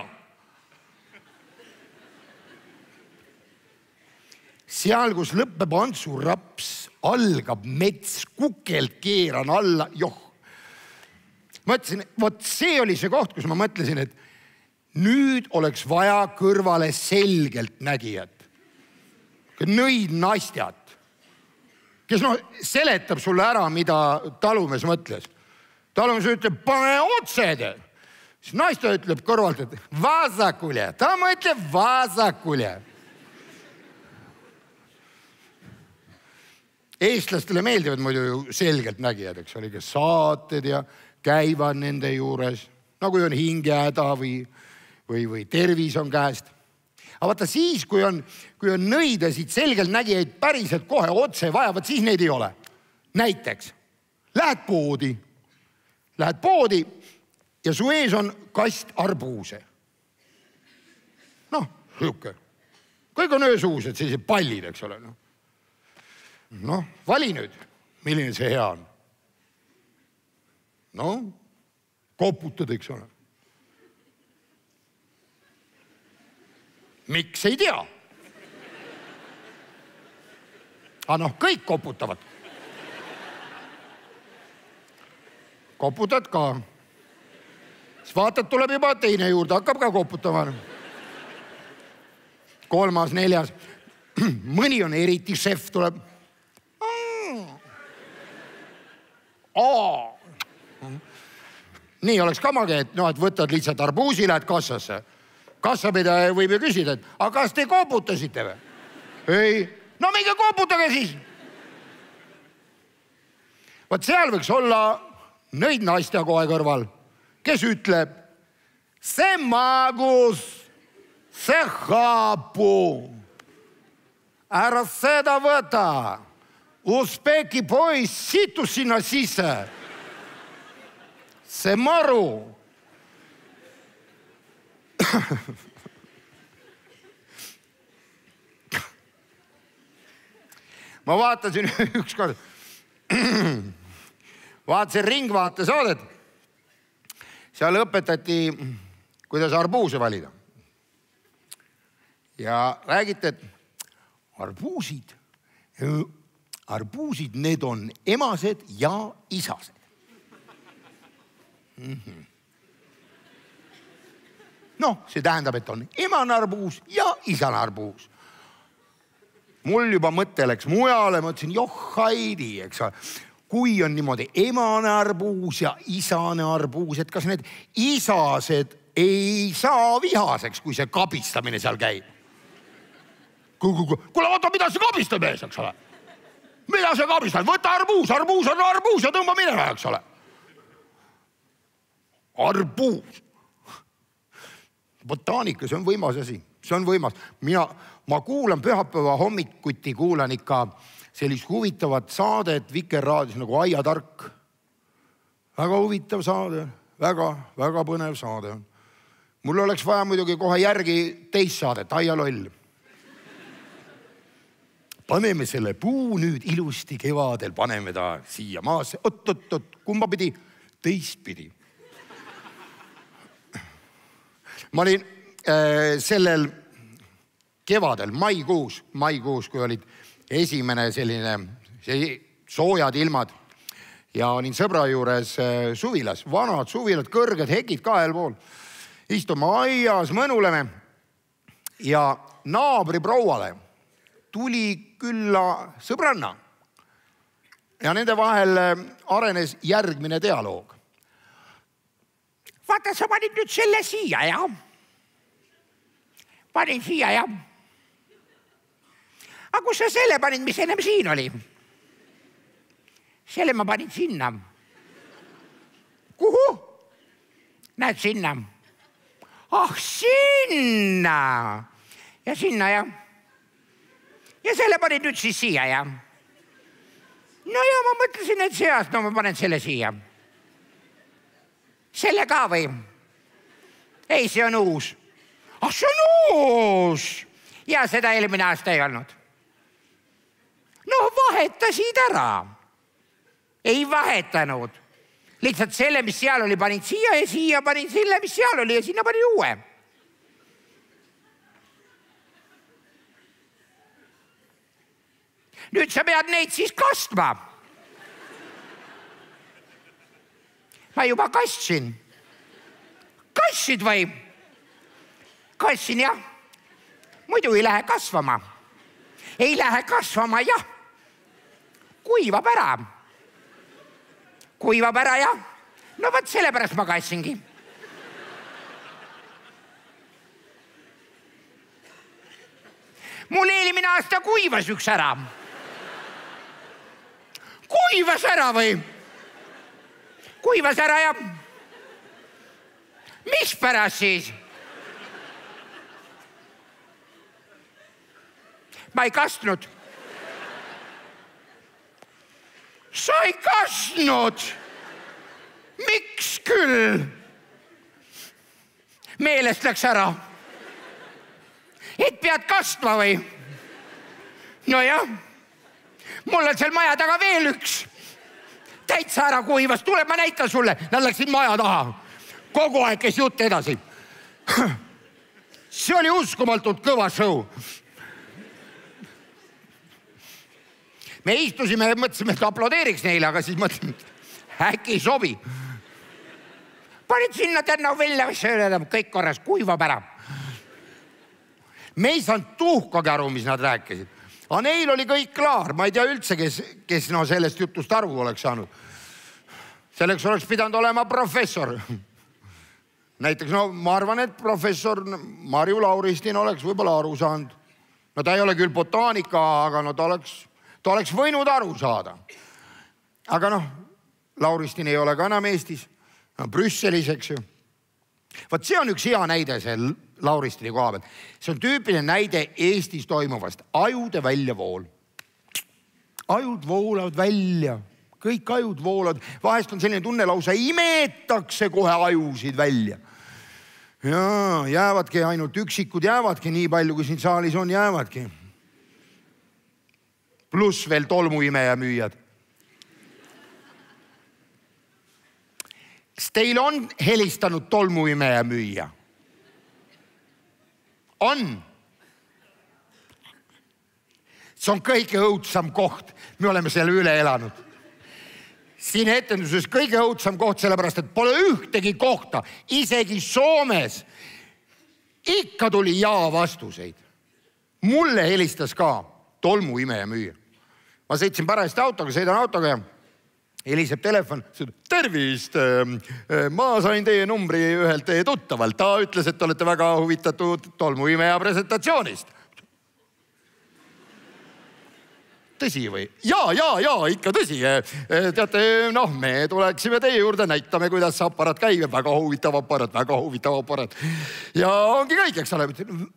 Speaker 1: seal, kus lõpeb Antsu raps, algab mets, kukelt keeran alla, joh, mõtlesin, vot see oli see koht, kus ma mõtlesin, et nüüd oleks vaja kõrvale selgeltnägijat. nõid nastjat, kes noh, seletab sulle ära, mida talumees mõtles. talumees ütleb, pane otse tee. siis naiste ütleb kõrvalt, et vasakule, ta mõtleb vasakule. eestlastele meeldivad muidu selgeltnägijad, eks ole, kes saated ja käivad nende juures, no kui on hingehäda või, või, või tervis on käest. aga vaata siis, kui on, kui on nõidasid, selgeltnägijaid päriselt kohe otse vaja, vot siis neid ei ole. näiteks lähed poodi, lähed poodi ja su ees on kast arbuuse. noh, sihuke, kõik on öösuused, sellised pallid, eks ole, noh. noh, vali nüüd, milline see hea on noh, koputad, eks ole. miks ei tea? aga ah, noh, kõik koputavad. koputad ka. siis vaatad, tuleb juba teine juurde, hakkab ka koputama. kolmas, neljas, mõni on eriti šef, tuleb. Mm. aa nii oleks kamage, et noh, et võtad lihtsalt arbuusi, lähed kassasse. kassapidaja võib ju küsida, et aga kas te koputasite või? ei, no minge koputage siis. vot seal võiks olla nõid naiste kohe kõrval, kes ütleb, see magus, see hapu, ära seda võta. Usbeki poiss situs sinna sisse see maru ma vaatasin ükskord, vaatasin Ringvaatesaadet. seal õpetati, kuidas arbuuse valida. ja räägiti, et arbuusid, arbuusid, need on emased ja isased mm. -hmm. noh, see tähendab, et on ema narbuus ja isa narbuus. mul juba mõte läks mujale, mõtlesin joh, Heidi, eks ole kui on niimoodi emane arbuus ja isane arbuus, et kas need isased ei saa vihaseks, kui see kabistamine seal käib? kuule, oota, mida sa kabistad mees, eks ole? mida sa kabistad, võta arbuus, arbuus on arbuus ja tõmba minema, eks ole arbuus. botaanikas on võimas asi, see on võimas. mina, ma kuulan pühapäeva hommikuti, kuulan ikka sellist huvitavat saadet Vikerraadios nagu Aiatark. väga huvitav saade väga,, väga-väga põnev saade on. mul oleks vaja muidugi kohe järgi teist saadet, Aia loll paneme selle puu nüüd ilusti kevadel, paneme ta siia maasse oot,, oot-oot-oot, kumba pidi? teistpidi ma olin äh, sellel kevadel, maikuus, maikuus, kui olid esimene selline, see soojad ilmad ja olin sõbra juures äh, suvilas, vanad suvilad, kõrged hekid kahel pool. istume aias, mõnuleme ja naabriprouale tuli külla sõbranna. ja nende vahel äh, arenes järgmine dialoog vaata, sa panid nüüd selle siia, jah? panin siia, jah? aga kus sa selle panid, mis ennem siin oli? selle ma panin sinna. kuhu? näed sinna. ah sinna ja sinna jah. ja selle panin nüüd siis siia jah. no ja ma mõtlesin, et seast, no ma panen selle siia selle ka või? ei, see on uus. ah, see on uus ja seda eelmine aasta ei olnud. noh, vahetasid ära. ei vahetanud, lihtsalt selle, mis seal oli, panid siia ja siia panid selle, mis seal oli ja sinna panid uue. nüüd sa pead neid siis kastma ma juba kastsin. kastsid või? kastsin jah. muidu ei lähe kasvama. ei lähe kasvama jah. kuivab ära. kuivab ära jah. no vot sellepärast ma kastsingi mul eelmine aasta kuivas üks ära. kuivas ära või? kuivas ära ja. mispärast siis? ma ei kastnud. sa ei kastnud. miks küll? meelest läks ära. et pead kastma või? nojah, mul on seal maja taga veel üks täitsa ära kuivas, tule ma näitan sulle. Nad läksid maja taha. kogu aeg käis jutt edasi. see oli uskumatult kõva show. me istusime ja mõtlesime, et aplodeeriks neile, aga siis mõtlesime, et äkki ei sobi. panid sinna tänava välja, mis ei ole enam kõik korras, kuivab ära. me ei saanud tuhkagi aru, mis nad rääkisid aga neil oli kõik klaar, ma ei tea üldse, kes, kes no sellest jutust aru oleks saanud. selleks oleks pidanud olema professor. näiteks no ma arvan, et professor Marju Lauristin oleks võib-olla aru saanud. no ta ei ole küll botaanika, aga no ta oleks, ta oleks võinud aru saada. aga noh, Lauristin ei ole ka enam Eestis no,, Brüsselis, eks ju. vot see on üks hea näide, see Lauristini koha pealt. see on tüüpiline näide Eestis toimuvast, ajude väljavool. ajud voolavad välja, kõik ajud voolavad, vahest on selline tunne lausa imetakse kohe ajusid välja ja jäävadki ainult üksikud, jäävadki nii palju, kui siin saalis on, jäävadki. pluss veel tolmuimeja müüjad. kas teil on helistanud tolmuimeja müüja? on. see on kõige õudsam koht, me oleme selle üle elanud. siin etenduses kõige õudsam koht, sellepärast et pole ühtegi kohta, isegi Soomes. ikka tuli jaa vastuseid. mulle helistas ka tolmuimeja müüja. ma sõitsin parajasti autoga, sõidan autoga ja heliseb telefon, tervist, ähm, äh, ma sain teie numbri ühelt teie tuttavalt, ta ütles, et te olete väga huvitatud tolmuimeja presentatsioonist. tõsi või? ja, ja, ja ikka tõsi. E, e, teate, noh, me tuleksime teie juurde, näitame, kuidas see aparaat käib ja väga huvitav aparaat, väga huvitav aparaat. ja ongi kõik, eks ole.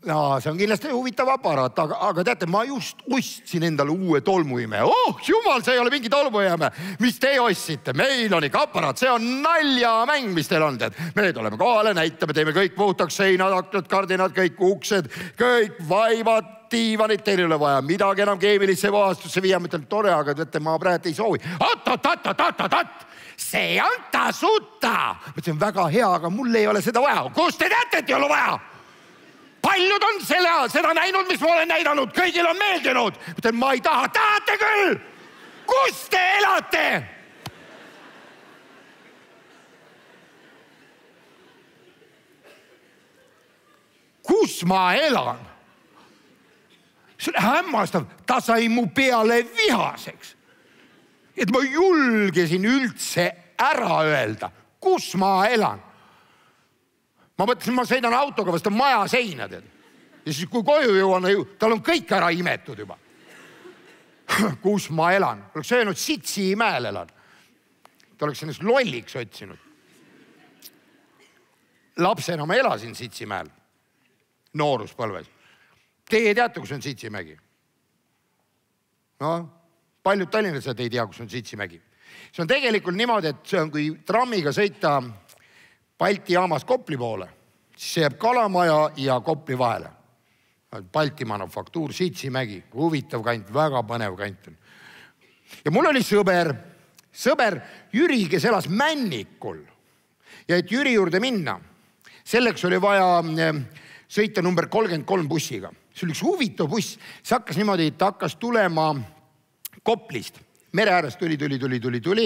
Speaker 1: ja see on kindlasti huvitav aparaat, aga, aga teate, ma just ostsin endale uue tolmuime. oh jumal, see ei ole mingi tolmuime, mis te ostsite, meil on ikka aparaat, see on naljamäng, mis teil on, tead. me tuleme kohale, näitame, teeme kõik puhtaks, seinad, aknad, kardinad, kõik uksed, kõik vaibad diivanit, teil ei ole vaja midagi enam keemilisse vahestusse viia. ma ütlen, tore, aga teate, ma praegu ei soovi. oot-oot-oot-oot-oot-oot, see on tasuta. ma ütlesin, väga hea, aga mul ei ole seda vaja. kust te teate, et ei ole vaja? paljud on selle, seda näinud, mis ma olen näidanud, kõigil on meeldinud. ma ütlen, ma ei taha, tahate küll. kus te elate? kus ma elan? see on hämmastav, ta sai mu peale vihaseks. et ma julgesin üldse ära öelda, kus ma elan. ma mõtlesin, ma sõidan autoga vastu maja seina tead. ja siis, kui koju jõuan, tal on kõik ära imetud juba. kus ma elan, oleks öelnud Sitsi mäel elan. ta oleks ennast lolliks otsinud. lapsena ma elasin Sitsi mäel, nooruspõlves Teie teate, kus on Siitsimägi? noh, paljud tallinlased ei tea, kus on Siitsimägi. see on tegelikult niimoodi, et see on, kui trammiga sõita Balti jaamas Kopli poole, siis see jääb Kalamaja ja Kopli vahele. Noh, Balti manufaktuur, Siitsimägi, huvitav kant, väga põnev kant on. ja mul oli sõber, sõber Jüri, kes elas Männikul ja et Jüri juurde minna, selleks oli vaja eh, sõita number kolmkümmend kolm bussiga see oli üks huvitav buss, see hakkas niimoodi, ta hakkas tulema Koplist, mere äärest tuli, tuli, tuli, tuli, tuli,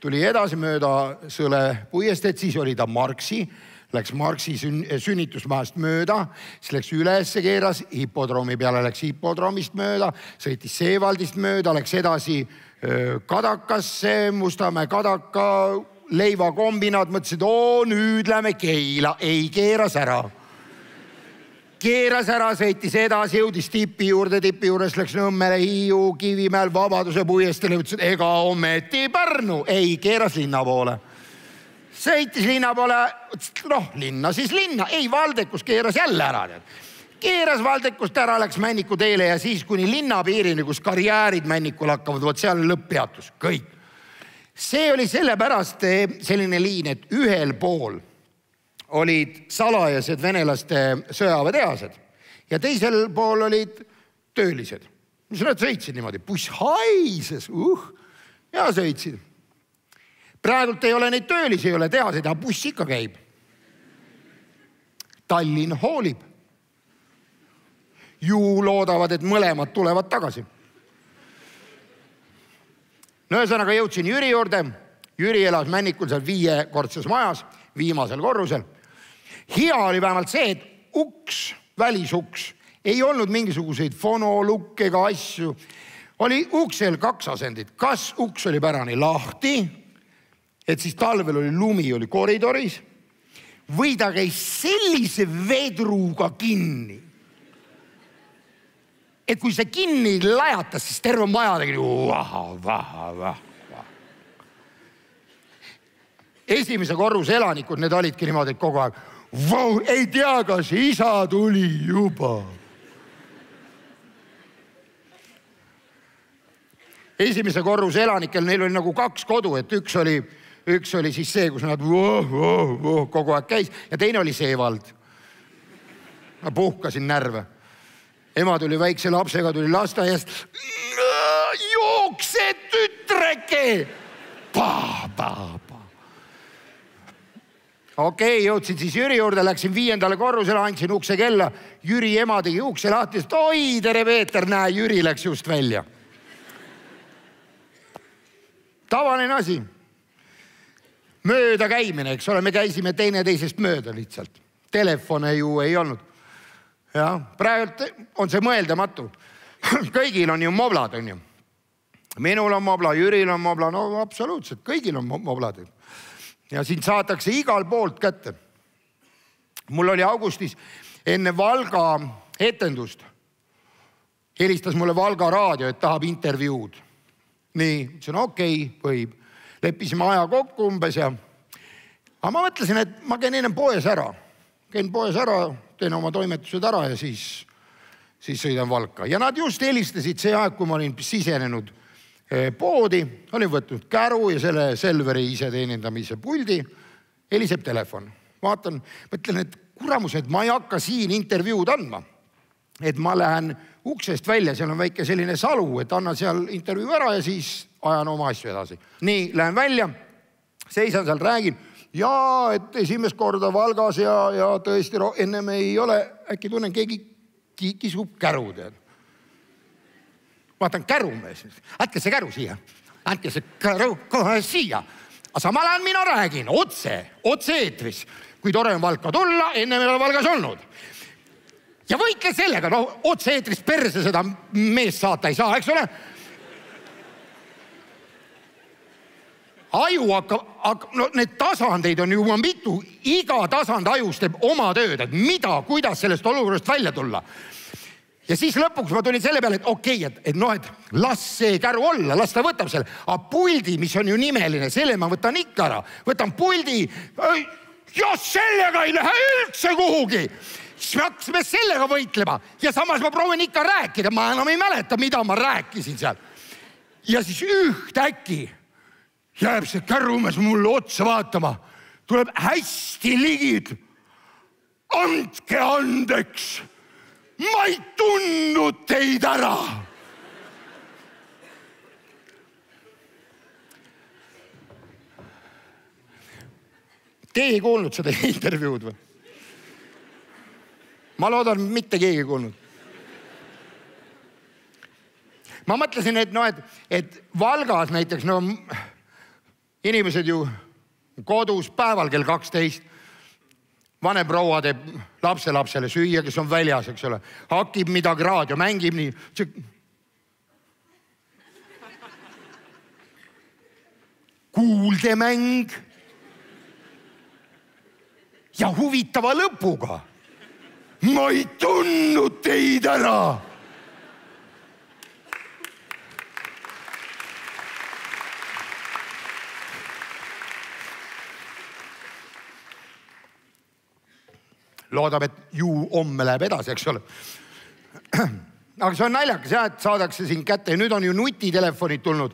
Speaker 1: tuli edasi mööda Sõle puiesteed, siis oli ta Marksi läks Marksi sün-, sünnitusmajast mööda, siis läks üles, keeras hipodroomi peale, läks hipodroomist mööda, sõitis Seevaldist mööda, läks edasi Kadakasse, Mustamäe kadaka leivakombinaat, mõtlesid, oo nüüd lähme Keila, ei keeras ära keeras ära, sõitis edasi, jõudis tipi juurde, tipi juures läks Nõmmele, Hiiu, Kivimäel, Vabaduse puiesteele, ütles, et ega ometi Pärnu. ei, keeras linna poole. sõitis linna poole, noh, linna siis linna, ei, Valdekus keeras jälle ära, tead keeras Valdekust ära, läks Männiku teele ja siis kuni linnapiirini, kus karjäärid Männikul hakkavad, vot seal on lõpppeatus, kõik. see oli sellepärast eh, selline liin, et ühel pool olid salajased venelaste sõjaväetehased ja teisel pool olid töölised. mis nad sõitsid niimoodi, buss haises, uh, ja sõitsid. praegult ei ole neid töölisi, ei ole tehaseid, aga buss ikka käib. Tallinn hoolib. ju loodavad, et mõlemad tulevad tagasi. no ühesõnaga jõudsin Jüri juurde. Jüri elas Männikul seal viiekordses majas, viimasel korrusel hea oli vähemalt see, et uks, välisuks, ei olnud mingisuguseid fonolukke ega asju. oli uksel kaks asendit, kas uks oli pärani lahti, et siis talvel oli lumi, oli koridoris või ta käis sellise vedruga kinni. et kui see kinni lajatas, siis terve maja tegi vaha-vaha-vaha esimese korruse elanikud, need olidki niimoodi kogu aeg vau, ei tea, kas isa tuli juba. esimese korruse elanikel, neil oli nagu kaks kodu, et üks oli, üks oli siis see, kus nad voh, voh, voh, kogu aeg käis ja teine oli see vald. ma puhkasin närve. ema tuli väikse lapsega, tuli lasteaiast. jookse tütreke pa,. Pa, okei okay,, jõudsin siis Jüri juurde, läksin viiendale korrusele, andsin ukse kella. Jüri ema tegi ukse lahti, ütles oi, tere Peeter, näe, Jüri läks just välja. tavaline asi. möödakäimine, eks ole, me käisime teineteisest mööda lihtsalt. Telefone ju ei olnud. jah, praegu on see mõeldamatu. kõigil on ju moblad, on ju. minul on mobla, Jüril on mobla, no absoluutselt, kõigil on moblad ja sind saadakse igalt poolt kätte. mul oli augustis enne Valga etendust, helistas mulle Valga raadio, et tahab intervjuud. nii, ütlesin okei okay,, võib. leppisime aja kokku umbes ja, aga ma mõtlesin, et ma käin ennem poes ära, käin poes ära, teen oma toimetused ära ja siis, siis sõidan Valka ja nad just helistasid see aeg, kui ma olin sisenenud Eh, poodi, olin võtnud käru ja selle Selveri iseteenindamise puldi. heliseb telefon, vaatan, mõtlen, et kuramus, et ma ei hakka siin intervjuud andma. et ma lähen uksest välja, seal on väike selline salu, et annan seal intervjuu ära ja siis ajan oma asju edasi. nii, lähen välja, seisan seal, räägin ja et esimest korda Valgas ja, ja tõesti ennem ei ole, äkki tunnen keegi kisub käru tead vaatan kärumees, andke see käru siia, andke see käru kohe siia. aga samal ajal mina räägin otse, otse-eetris, kui tore on Valka tulla, ennem ei ole Valgas olnud ja võitle sellega, no otse-eetris perse seda meest saata ei saa, eks ole. aju hakkab, hakkab, no neid tasandeid on juba mitu, iga tasand ajus teeb oma tööd, et mida, kuidas sellest olukorrast välja tulla ja siis lõpuks ma tulin selle peale, et okei okay,, et, et noh, et las see käru olla, las ta võtab selle, aga puldi, mis on ju nimeline, selle ma võtan ikka ära, võtan puldi. ja sellega ei lähe üldse kuhugi. siis me hakkasime sellega võitlema ja samas ma proovin ikka rääkida, ma enam ei mäleta, mida ma rääkisin seal. ja siis ühtäkki jääb see kärumees mulle otsa vaatama, tuleb hästi ligi, ütleb andke andeks ma ei tundnud teid ära. Te ei kuulnud seda intervjuud või? ma loodan, mitte keegi ei kuulnud. ma mõtlesin, et noh, et, et Valgas näiteks no inimesed ju kodus päeval kell kaksteist vanem proua teeb lapselapsele süüa, kes on väljas, eks ole, hakib midagi, raadio mängib nii. kuuldemäng. ja huvitava lõpuga. ma ei tundnud teid ära loodame, et ju homme läheb edasi, eks ole. aga see on naljakas jah, et saadakse sind kätte ja nüüd on ju nutitelefonid tulnud.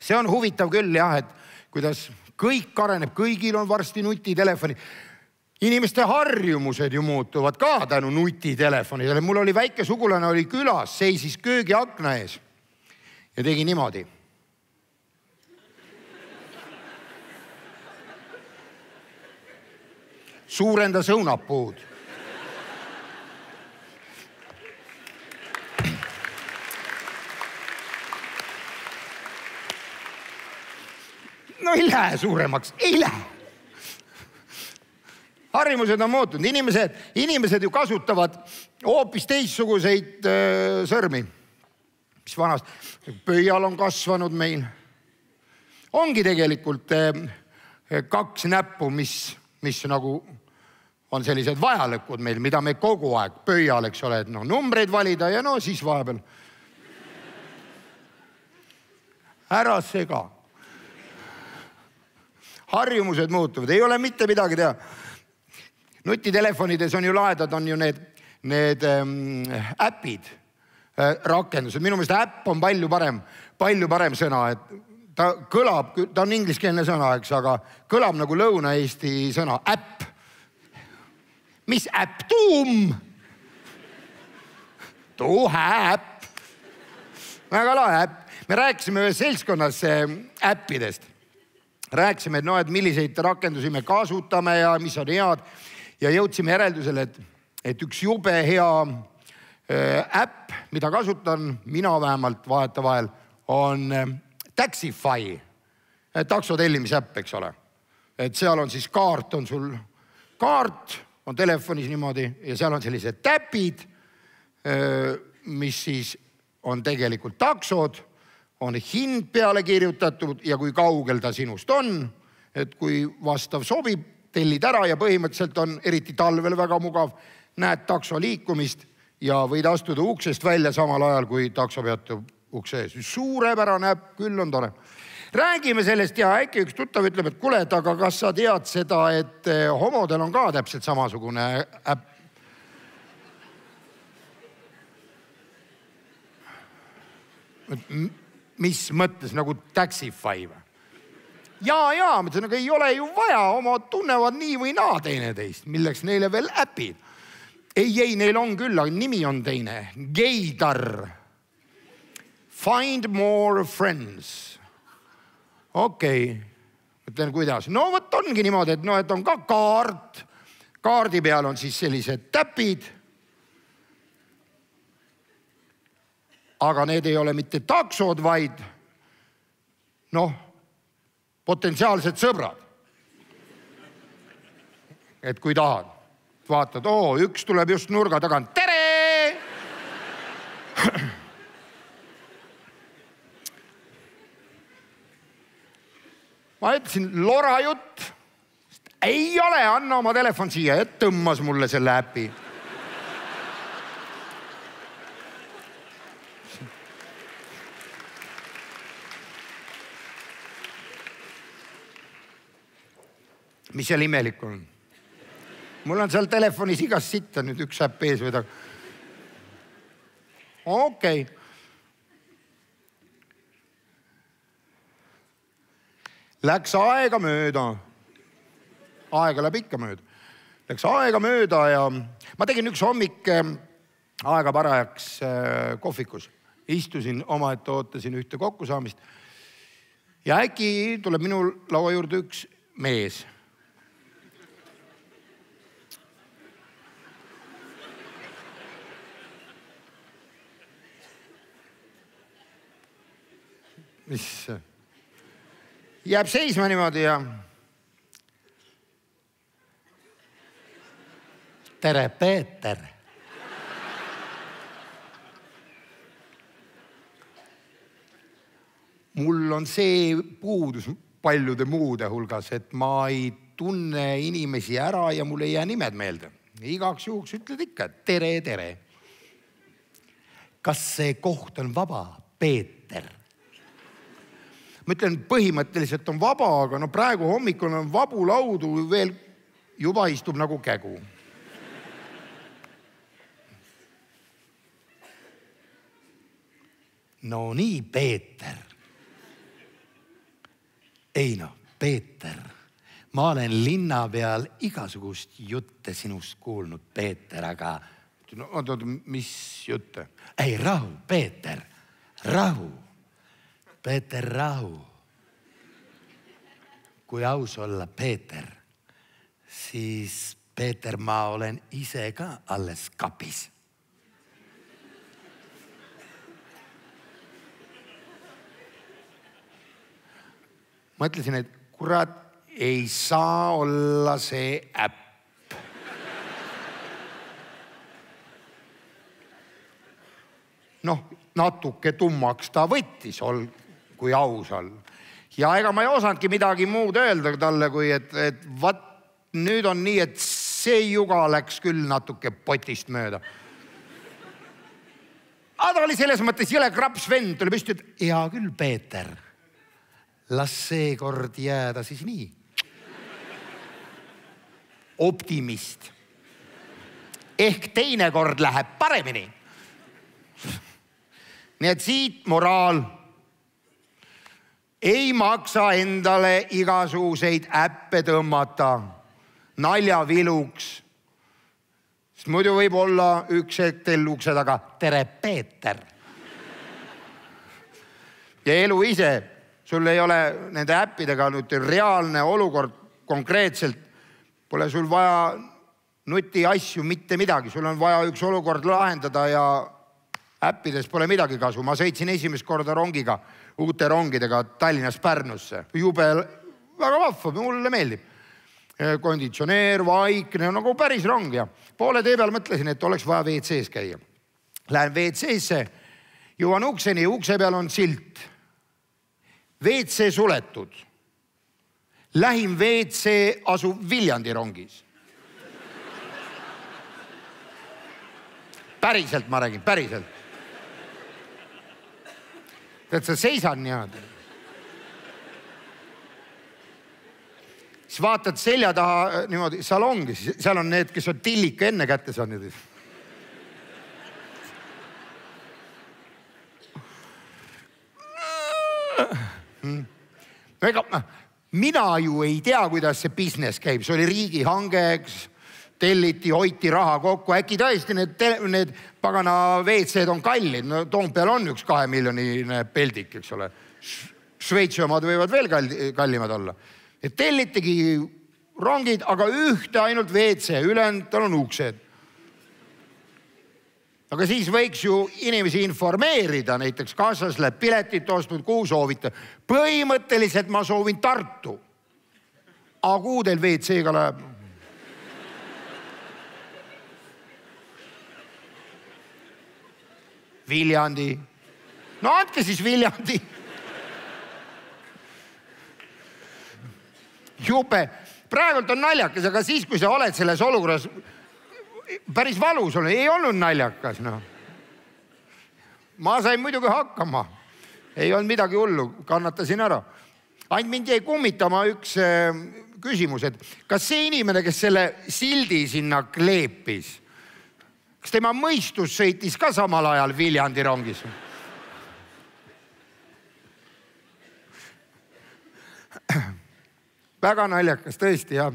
Speaker 1: see on huvitav küll jah, et kuidas kõik areneb, kõigil on varsti nutitelefonid inimeste harjumused ju muutuvad ka tänu nutitelefonidele. mul oli väike sugulane oli külas, seisis köögiakna ees ja tegi niimoodi suurendas õunapuud. no ei lähe suuremaks, ei lähe. harjumused on muutunud, inimesed, inimesed ju kasutavad hoopis teistsuguseid öö, äh, sõrmi. mis vanast, pöial on kasvanud meil. ongi tegelikult öö, äh, kaks näppu, mis, mis nagu on sellised vajalikud meil, mida me kogu aeg pöial, eks ole, et noh, numbreid valida ja no siis vahepeal. ära sega. harjumused muutuvad, ei ole mitte midagi teha. nutitelefonides on ju lahedad, on ju need, need ähm, äpid äh,, rakendused, minu meelest äpp on palju parem, palju parem sõna, et ta kõlab, ta on ingliskeelne sõna, eks, aga kõlab nagu Lõuna-Eesti sõna äpp mis App Doom. too äpp, väga lahe äpp, me rääkisime ühes seltskonnas eh, äppidest, rääkisime, et noh, et milliseid rakendusi me kasutame ja mis on head ja jõudsime järeldusele, et, et üks jube hea eh, äpp, mida kasutan mina vähemalt vahetevahel, on eh, Taxify, takso tellimise äpp, eks ole. et seal on siis kaart on sul, kaart on telefonis niimoodi ja seal on sellised täpid, mis siis on tegelikult taksod, on hind peale kirjutatud ja kui kaugel ta sinust on. et kui vastav sobib, tellid ära ja põhimõtteliselt on eriti talvel väga mugav, näed takso liikumist ja võid astuda uksest välja samal ajal, kui takso peatub ukse ees. suurepärane äpp, küll on tore räägime sellest ja äkki üks tuttav ütleb, et kuule, et aga kas sa tead seda, et eh, homodel on ka täpselt samasugune äpp? mis mõttes nagu Taxify või? ja, ja, ma ütlesin, aga ei ole ju vaja, omad tunnevad nii või naa teineteist, milleks neile veel äpid. ei, ei, neil on küll, aga nimi on teine, geidar. Find more friends okei okay., ütlen kuidas, no vot ongi niimoodi, et noh, et on ka kaart. kaardi peal on siis sellised täpid. aga need ei ole mitte taksod, vaid noh, potentsiaalsed sõbrad. et kui tahad, vaatad, oo, üks tuleb just nurga tagant, tere ma ütlesin, lora jutt. ei ole, anna oma telefon siia ja tõmbas mulle selle äpi. mis seal imelikku on? mul on seal telefonis igast sitta nüüd üks äpp ees või taga. okei okay Läks aega mööda. aega läheb ikka mööda. Läks aega mööda ja ma tegin üks hommik eh, aega parajaks eh, kohvikus. istusin omaette, ootasin ühte kokkusaamist. ja äkki tuleb minu laua juurde üks mees mis jääb seisma niimoodi ja. tere, Peeter. mul on see puudus paljude muude hulgas, et ma ei tunne inimesi ära ja mul ei jää nimed meelde. igaks juhuks ütled ikka tere, tere. kas see koht on vaba, Peeter? ma ütlen, põhimõtteliselt on vaba, aga no praegu hommikul on vabu laudu veel, juba istub nagu kägu. no nii, Peeter. ei noh, Peeter, ma olen linna peal igasugust jutte sinust kuulnud, Peeter, aga no oot-oot, mis jutte? ei, rahu, Peeter, rahu Peeter, rahu. kui aus olla, Peeter, siis Peeter, ma olen ise ka alles kapis. ma ütlesin, et kurat, ei saa olla see äpp. noh, natuke tummaks ta võttis, olgu kui aus olla. ja ega ma ei osanudki midagi muud öelda talle, kui et, et vot nüüd on nii, et see juga läks küll natuke potist mööda. aga ta oli selles mõttes jõle kraps vend, tuli püsti, et hea küll, Peeter. las seekord jääda siis nii. optimist. ehk teinekord läheb paremini. nii et siit moraal ei maksa endale igasuguseid äppe tõmmata naljaviluks. sest muidu võib olla üks hetk teil ukse taga, tere, Peeter. ja elu ise, sul ei ole nende äppidega nüüd reaalne olukord konkreetselt, pole sul vaja nutiasju, mitte midagi, sul on vaja üks olukord lahendada ja äppides pole midagi kasu. ma sõitsin esimest korda rongiga uute rongidega Tallinnast Pärnusse. jube, väga vahva, mulle meeldib. Äh, konditsioneer, vaikne, nagu päris rong ja poole tee peal mõtlesin, et oleks vaja WC-s käia. Lähen WC-sse, jõuan ukseni, ukse peal on silt. WC suletud. Lähim WC asub Viljandi rongis päriselt ma räägin, päriselt tead, sa seisad niimoodi. siis vaatad selja taha äh, niimoodi salongi, seal on need, kes on tillika enne kätte saanud. no hmm. ega mina ju ei tea, kuidas see business käib, see oli riigihange, eks telliti, hoiti raha kokku, äkki tõesti need, need pagana WC-d on kallid, no Toompeal on üks kahe miljoniline peldik, eks ole. Šveitsi omad võivad veel kalli, kallimad olla. et tellitigi rongid, aga ühte ainult WC, ülejäänutel on uksed. aga siis võiks ju inimesi informeerida, näiteks kassas läheb piletit ostnud, kuhu soovite. põhimõtteliselt ma soovin Tartu. aga kuhu teil WC-ga läheb? Viljandi. no andke siis Viljandi. jube, praegult on naljakas, aga siis, kui sa oled selles olukorras, päris valus oli, ei olnud naljakas, noh. ma sain muidugi hakkama, ei olnud midagi hullu, kannatasin ära. ainult mind jäi kummitama üks eh, küsimus, et kas see inimene, kes selle sildi sinna kleepis kas tema mõistus sõitis ka samal ajal Viljandi rongis? väga naljakas tõesti jah.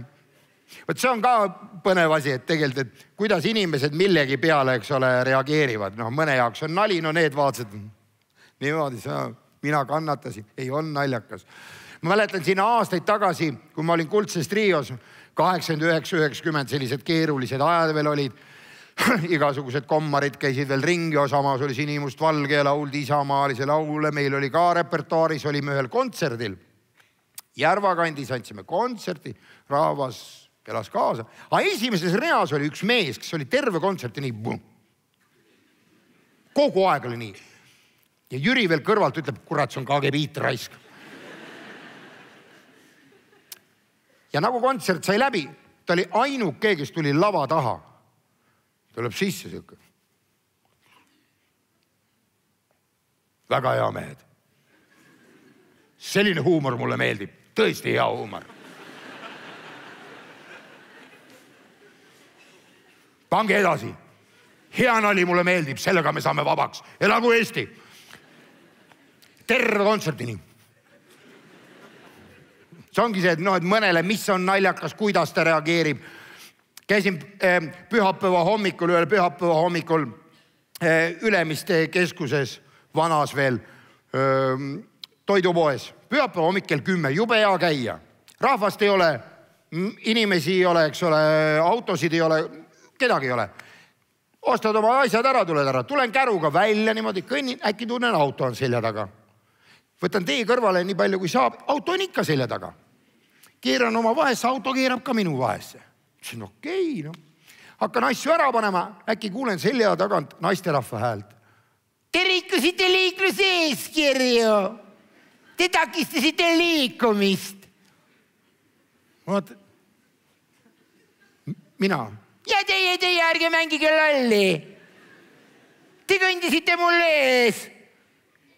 Speaker 1: vot see on ka põnev asi, et tegelikult, et kuidas inimesed millegi peale, eks ole, reageerivad, noh, mõne jaoks on nali, no need vaatasid niimoodi, mina kannatasin, ei olnud naljakas. ma mäletan siin aastaid tagasi, kui ma olin Kuldses Trios, kaheksakümmend üheksa, üheksakümmend sellised keerulised ajad veel olid igasugused kommarid käisid veel ringi, osamas oli sinimustvalge ja lauldi isamaalisi laule, meil oli ka repertuaaris, olime ühel kontserdil. Järva kandis andsime kontserti, rahvas elas kaasa, aga esimeses reas oli üks mees, kes oli terve kontserti nii. kogu aeg oli nii. ja Jüri veel kõrvalt ütleb, kurat, see on KGB-t raisk. ja nagu kontsert sai läbi, ta oli ainuke, kes tuli lava taha tuleb sisse sihuke. väga hea mehed. selline huumor mulle meeldib, tõesti hea huumor. pange edasi, hea nali mulle meeldib, sellega me saame vabaks, elagu Eesti. terve kontserdini see ongi see, et noh, et mõnele, mis on naljakas, kuidas ta reageerib käisin ähm, pühapäeva hommikul, ühel pühapäeva hommikul äh, Ülemiste keskuses, vanas veel, ähm, toidupoes. pühapäeva hommik kell kümme, jube hea käia. rahvast ei ole, inimesi ei ole, eks ole, autosid ei ole, kedagi ei ole ostad oma asjad ära, tuled ära, tulen käruga välja niimoodi, kõnnin, äkki tunnen, auto on selja taga. võtan tee kõrvale nii palju kui saab, auto on ikka selja taga. keeran oma vahesse, auto keerab ka minu vahesse ütlesin okei okay,, noh. hakkan asju ära panema, äkki kuulen selja tagant naisterahva häält. Te rikkusite liikluseeskirju. Te takistasite liikumist. vaata. mina. ja teie, teie ärge mängige lolli. Te kõndisite mul ees.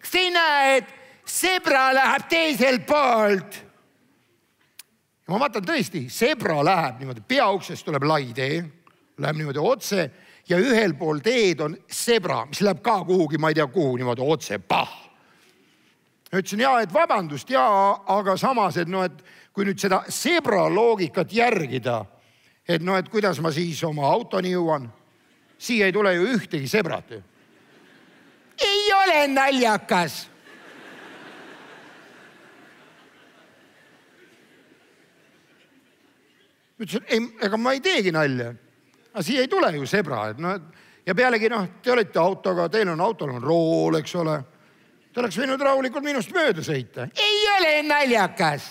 Speaker 1: kas te ei näe, et zebra läheb teiselt poolt? ja ma vaatan tõesti, zebra läheb niimoodi, peauksest tuleb lai tee, läheb niimoodi otse ja ühel pool teed on zebra, mis läheb ka kuhugi, ma ei tea, kuhu niimoodi otse, pah. ma ütlesin ja, et vabandust ja, aga samas, et noh, et kui nüüd seda zebra loogikat järgida, et noh, et kuidas ma siis oma autoni jõuan. siia ei tule ju ühtegi zebrat ju. ei ole naljakas ütlesin, ei, ega ma ei teegi nalja. aga siia ei tule ju zebra, et noh, ja pealegi noh, te olete autoga, teil on autol on rool, eks ole. ta oleks võinud rahulikult minust mööda sõita. ei ole naljakas.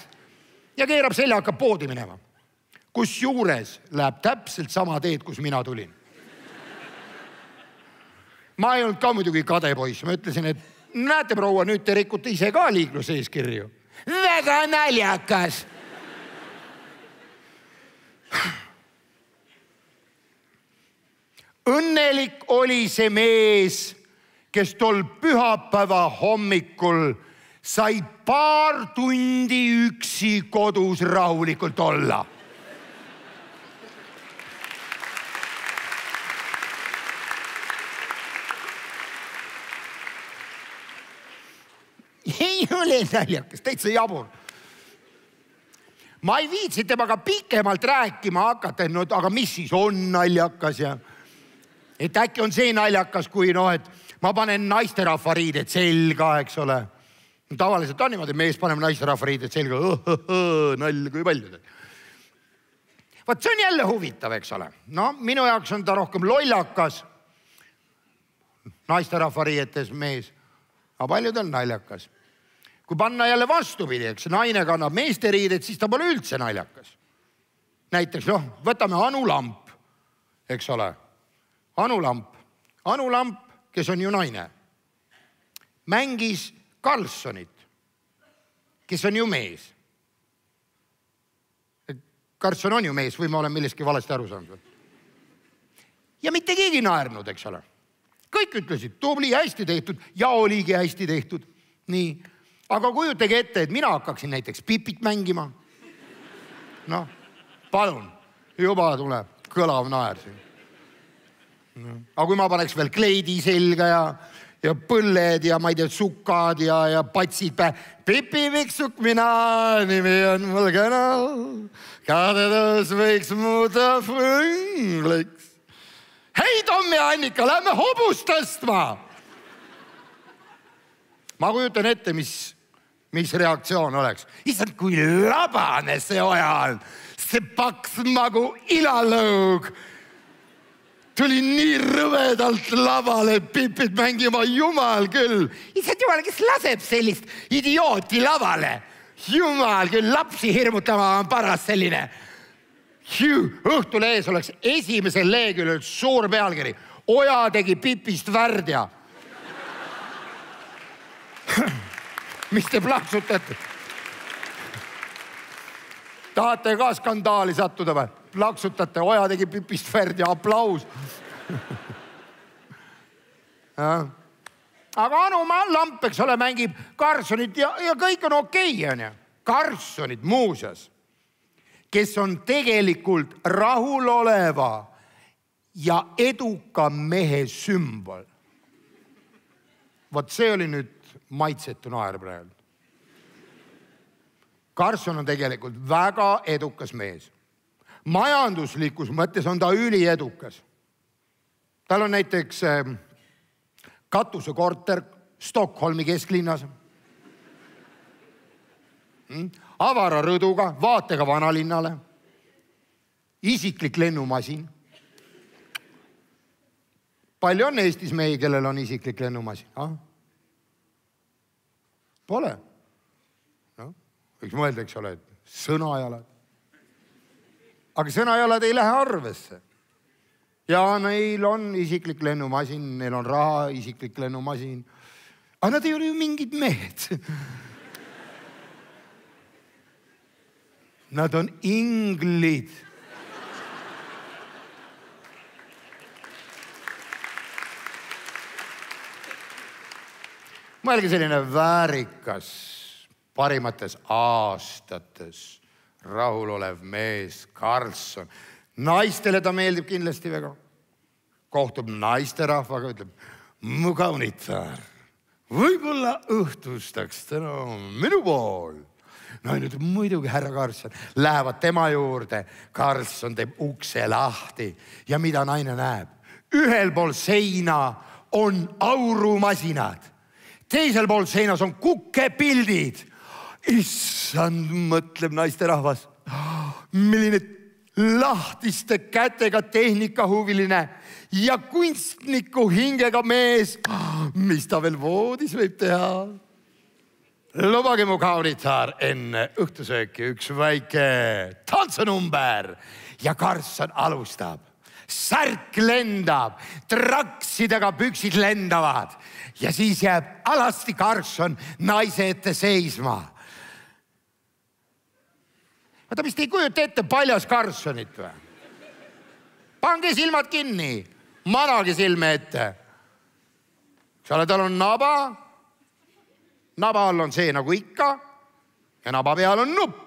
Speaker 1: ja keerab selja, hakkab poodi minema. kusjuures läheb täpselt sama teed, kus mina tulin. ma ei olnud ka muidugi kade poiss, ma ütlesin, et näete, proua, nüüd te rikute ise ka liikluseeskirju. väga naljakas õnnelik oli see mees, kes tol pühapäeva hommikul sai paar tundi üksi kodus rahulikult olla. ei ole naljakas, täitsa jabur ma ei viitsinud temaga pikemalt rääkima hakata, et no aga mis siis on naljakas ja et äkki on see naljakas, kui noh, et ma panen naisterahva riided selga, eks ole. tavaliselt on niimoodi, mees paneb naisterahva riided selga, nalja kui palju. vot see on jälle huvitav, eks ole, no minu jaoks on ta rohkem lollakas. naisterahva riietes mees, aga paljudel naljakas kui panna jälle vastupidi, eks naine kannab meesteriideid, siis ta pole üldse naljakas. näiteks noh, võtame Anu Lamp, eks ole. Anu Lamp, Anu Lamp, kes on ju naine, mängis Karlssonit, kes on ju mees. Karlsson on ju mees või ma olen millestki valesti aru saanud või? ja mitte keegi naernud, eks ole. kõik ütlesid, tubli, hästi tehtud ja oligi hästi tehtud. nii aga kujutage ette, et mina hakkaksin näiteks pipit mängima. noh, palun, juba tuleb kõlav naer siin no.. aga kui ma paneks veel kleidi selga ja, ja põlled ja ma ei tea, sukad ja, ja patsid pähe. pipiviksuk mina, nimi on mul kena. kadedus võiks muuta frõngliks. hei, Tom ja Annika, lähme hobust tõstma ma kujutan ette, mis mis reaktsioon oleks. issand, kui labane see oja on, see paks nagu ilalõug. tuli nii rõvedalt lavale pipid mängima, jumal küll. issand jumal, kes laseb sellist idiooti lavale? jumal küll, lapsi hirmutama on paras selline. Õhtulehes oleks esimesel leheküljel suur pealkiri, Oja tegi Pipist värdja mis te plaksutate? tahate ka skandaali sattuda või? plaksutate, Oja tegi pipist verd ja aplaus aga Anu Lamp, eks ole, mängib Karlssonit ja, ja kõik on okei okay,, onju. Karlssonid muuseas, kes on tegelikult rahuloleva ja eduka mehe sümbol. vot see oli nüüd maitsetu naer praegu. Karlsson on tegelikult väga edukas mees. majanduslikus mõttes on ta üliedukas. tal on näiteks ähm, katusekorter Stockholmi kesklinnas mm? avara rõduga, vaatega vanalinnale, isiklik lennumasin. palju on Eestis mehi, kellel on isiklik lennumasin ah?? Pole. noh, võiks mõelda, eks ole, et sõnajalad. aga sõnajalad ei lähe arvesse. ja neil on isiklik lennumasin, neil on raha, isiklik lennumasin. aga nad ei ole ju mingid mehed Nad on inglid mõelge selline väärikas, parimates aastates rahulolev mees, Karlsson. naistele ta meeldib kindlasti väga. kohtub naisterahvaga, ütleb, mu kaunitar, võib-olla õhtustaks täna no, minu pool naine no, ütleb muidugi, härra Karlsson, lähevad tema juurde. Karlsson teeb ukse lahti ja mida naine näeb? ühel pool seina on aurumasinad teisel pool seinas on kukepildid. issand, mõtleb naisterahvas, milline lahtiste kätega tehnikahuviline ja kunstniku hingega mees. mis ta veel voodis võib teha? lubage mu kaunitaar enne õhtusööki üks väike tantsunumber ja Karlsson alustab särk lendab, traksidega püksid lendavad ja siis jääb alasti Karlsson naise ette seisma. oota, mis te ei kujuta ette paljas Karlssonit või? pange silmad kinni, manage silme ette. eks ole, tal on naba. naba all on see nagu ikka ja naba peal on nupp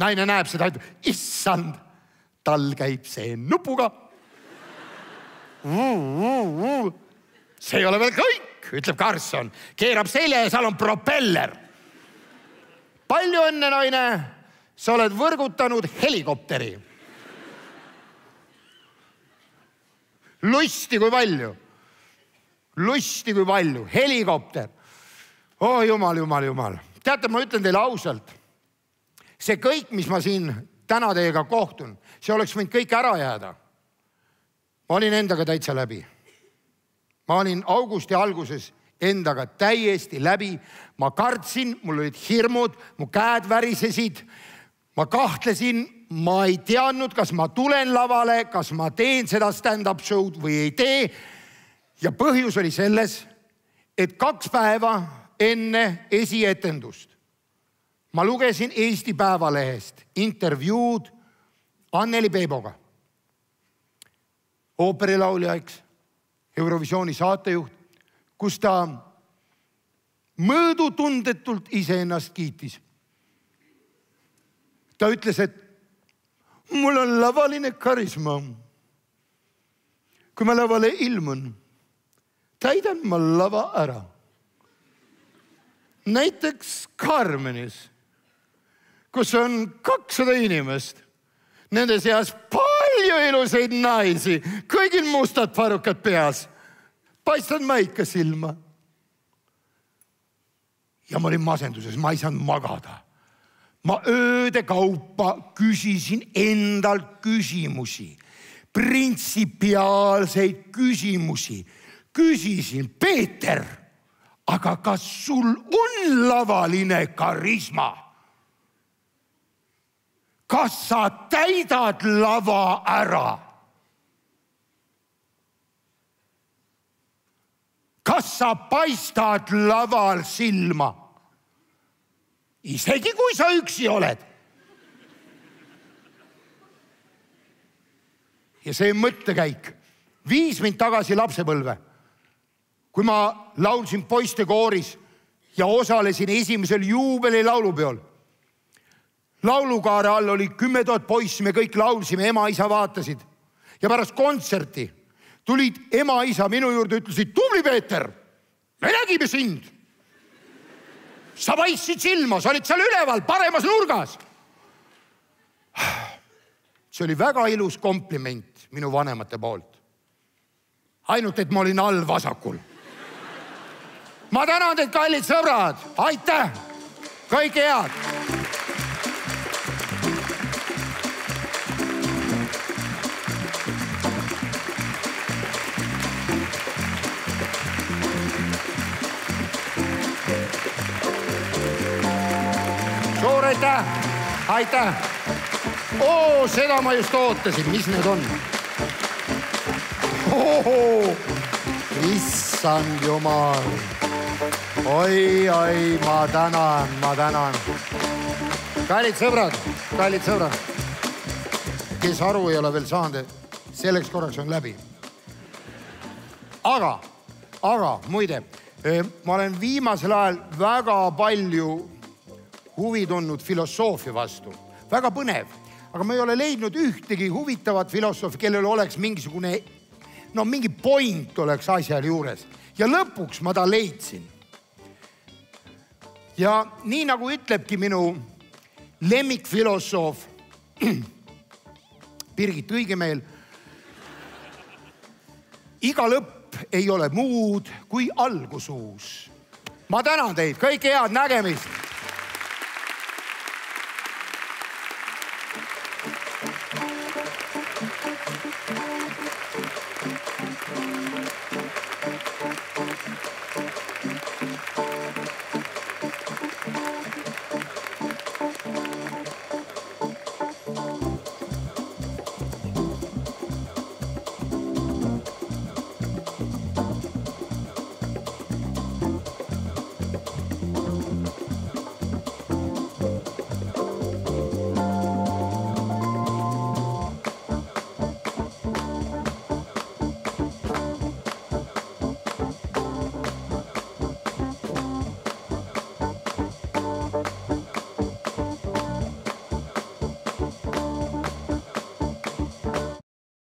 Speaker 1: naine näeb seda, ütleb issand, tal käib see nupuga. see ei ole veel kõik, ütleb Karlsson, keerab selja ja seal on propeller. palju õnne, naine, sa oled võrgutanud helikopteri. lusti kui palju, lusti kui palju, helikopter. oh jumal, jumal, jumal, teate, ma ütlen teile ausalt, see kõik, mis ma siin täna teiega kohtun, see oleks võinud kõik ära jääda. ma olin endaga täitsa läbi. ma olin augusti alguses endaga täiesti läbi. ma kartsin, mul olid hirmud, mu käed värisesid. ma kahtlesin, ma ei teadnud, kas ma tulen lavale, kas ma teen seda stand-up show'd või ei tee. ja põhjus oli selles, et kaks päeva enne esietendust ma lugesin Eesti Päevalehest intervjuud Anneli Peeboga. ooperilaulja, eks, Eurovisiooni saatejuht, kus ta mõõdutundetult iseennast kiitis. ta ütles, et mul on lavaline karisma. kui ma lavale ilmun, täidan ma lava ära. näiteks Karmenis kus on kakssada inimest. Nende seas palju ilusaid naisi, kõigil mustad varrukad peas. paistad ma ikka silma. ja ma olin masenduses, ma ei saanud magada. ma ööde kaupa küsisin endalt küsimusi, printsipiaalseid küsimusi. küsisin, Peeter, aga kas sul on lavaline karisma? kas sa täidad lava ära? kas sa paistad laval silma? isegi kui sa üksi oled. ja see mõttekäik viis mind tagasi lapsepõlve, kui ma laulsin poistekooris ja osalesin esimesel juubeli laulupeol laulukaare all oli kümme tuhat poissi, me kõik laulsime, ema-isa vaatasid ja pärast kontserti tulid ema-isa minu juurde, ütlesid tubli Peeter, me nägime sind. sa paistsid silma, sa olid seal üleval paremas nurgas. see oli väga ilus kompliment minu vanemate poolt. ainult, et ma olin all vasakul. ma tänan teid, kallid sõbrad, aitäh, kõike head aitäh, aitäh. oo, seda ma just ootasin, mis need on? issand jumal. oi, oi, ma tänan, ma tänan. kallid sõbrad, kallid sõbrad, kes aru ei ole veel saanud, selleks korraks on läbi. aga, aga muide, eh, ma olen viimasel ajal väga palju huvi tundnud filosoofia vastu. väga põnev, aga ma ei ole leidnud ühtegi huvitavat filosoofi, kellel oleks mingisugune, no mingi point oleks asjal juures ja lõpuks ma ta leidsin. ja nii nagu ütlebki minu lemmikfilosoof Birgit Õigemeel. iga lõpp ei ole muud kui algus uus. ma tänan teid, kõike head nägemist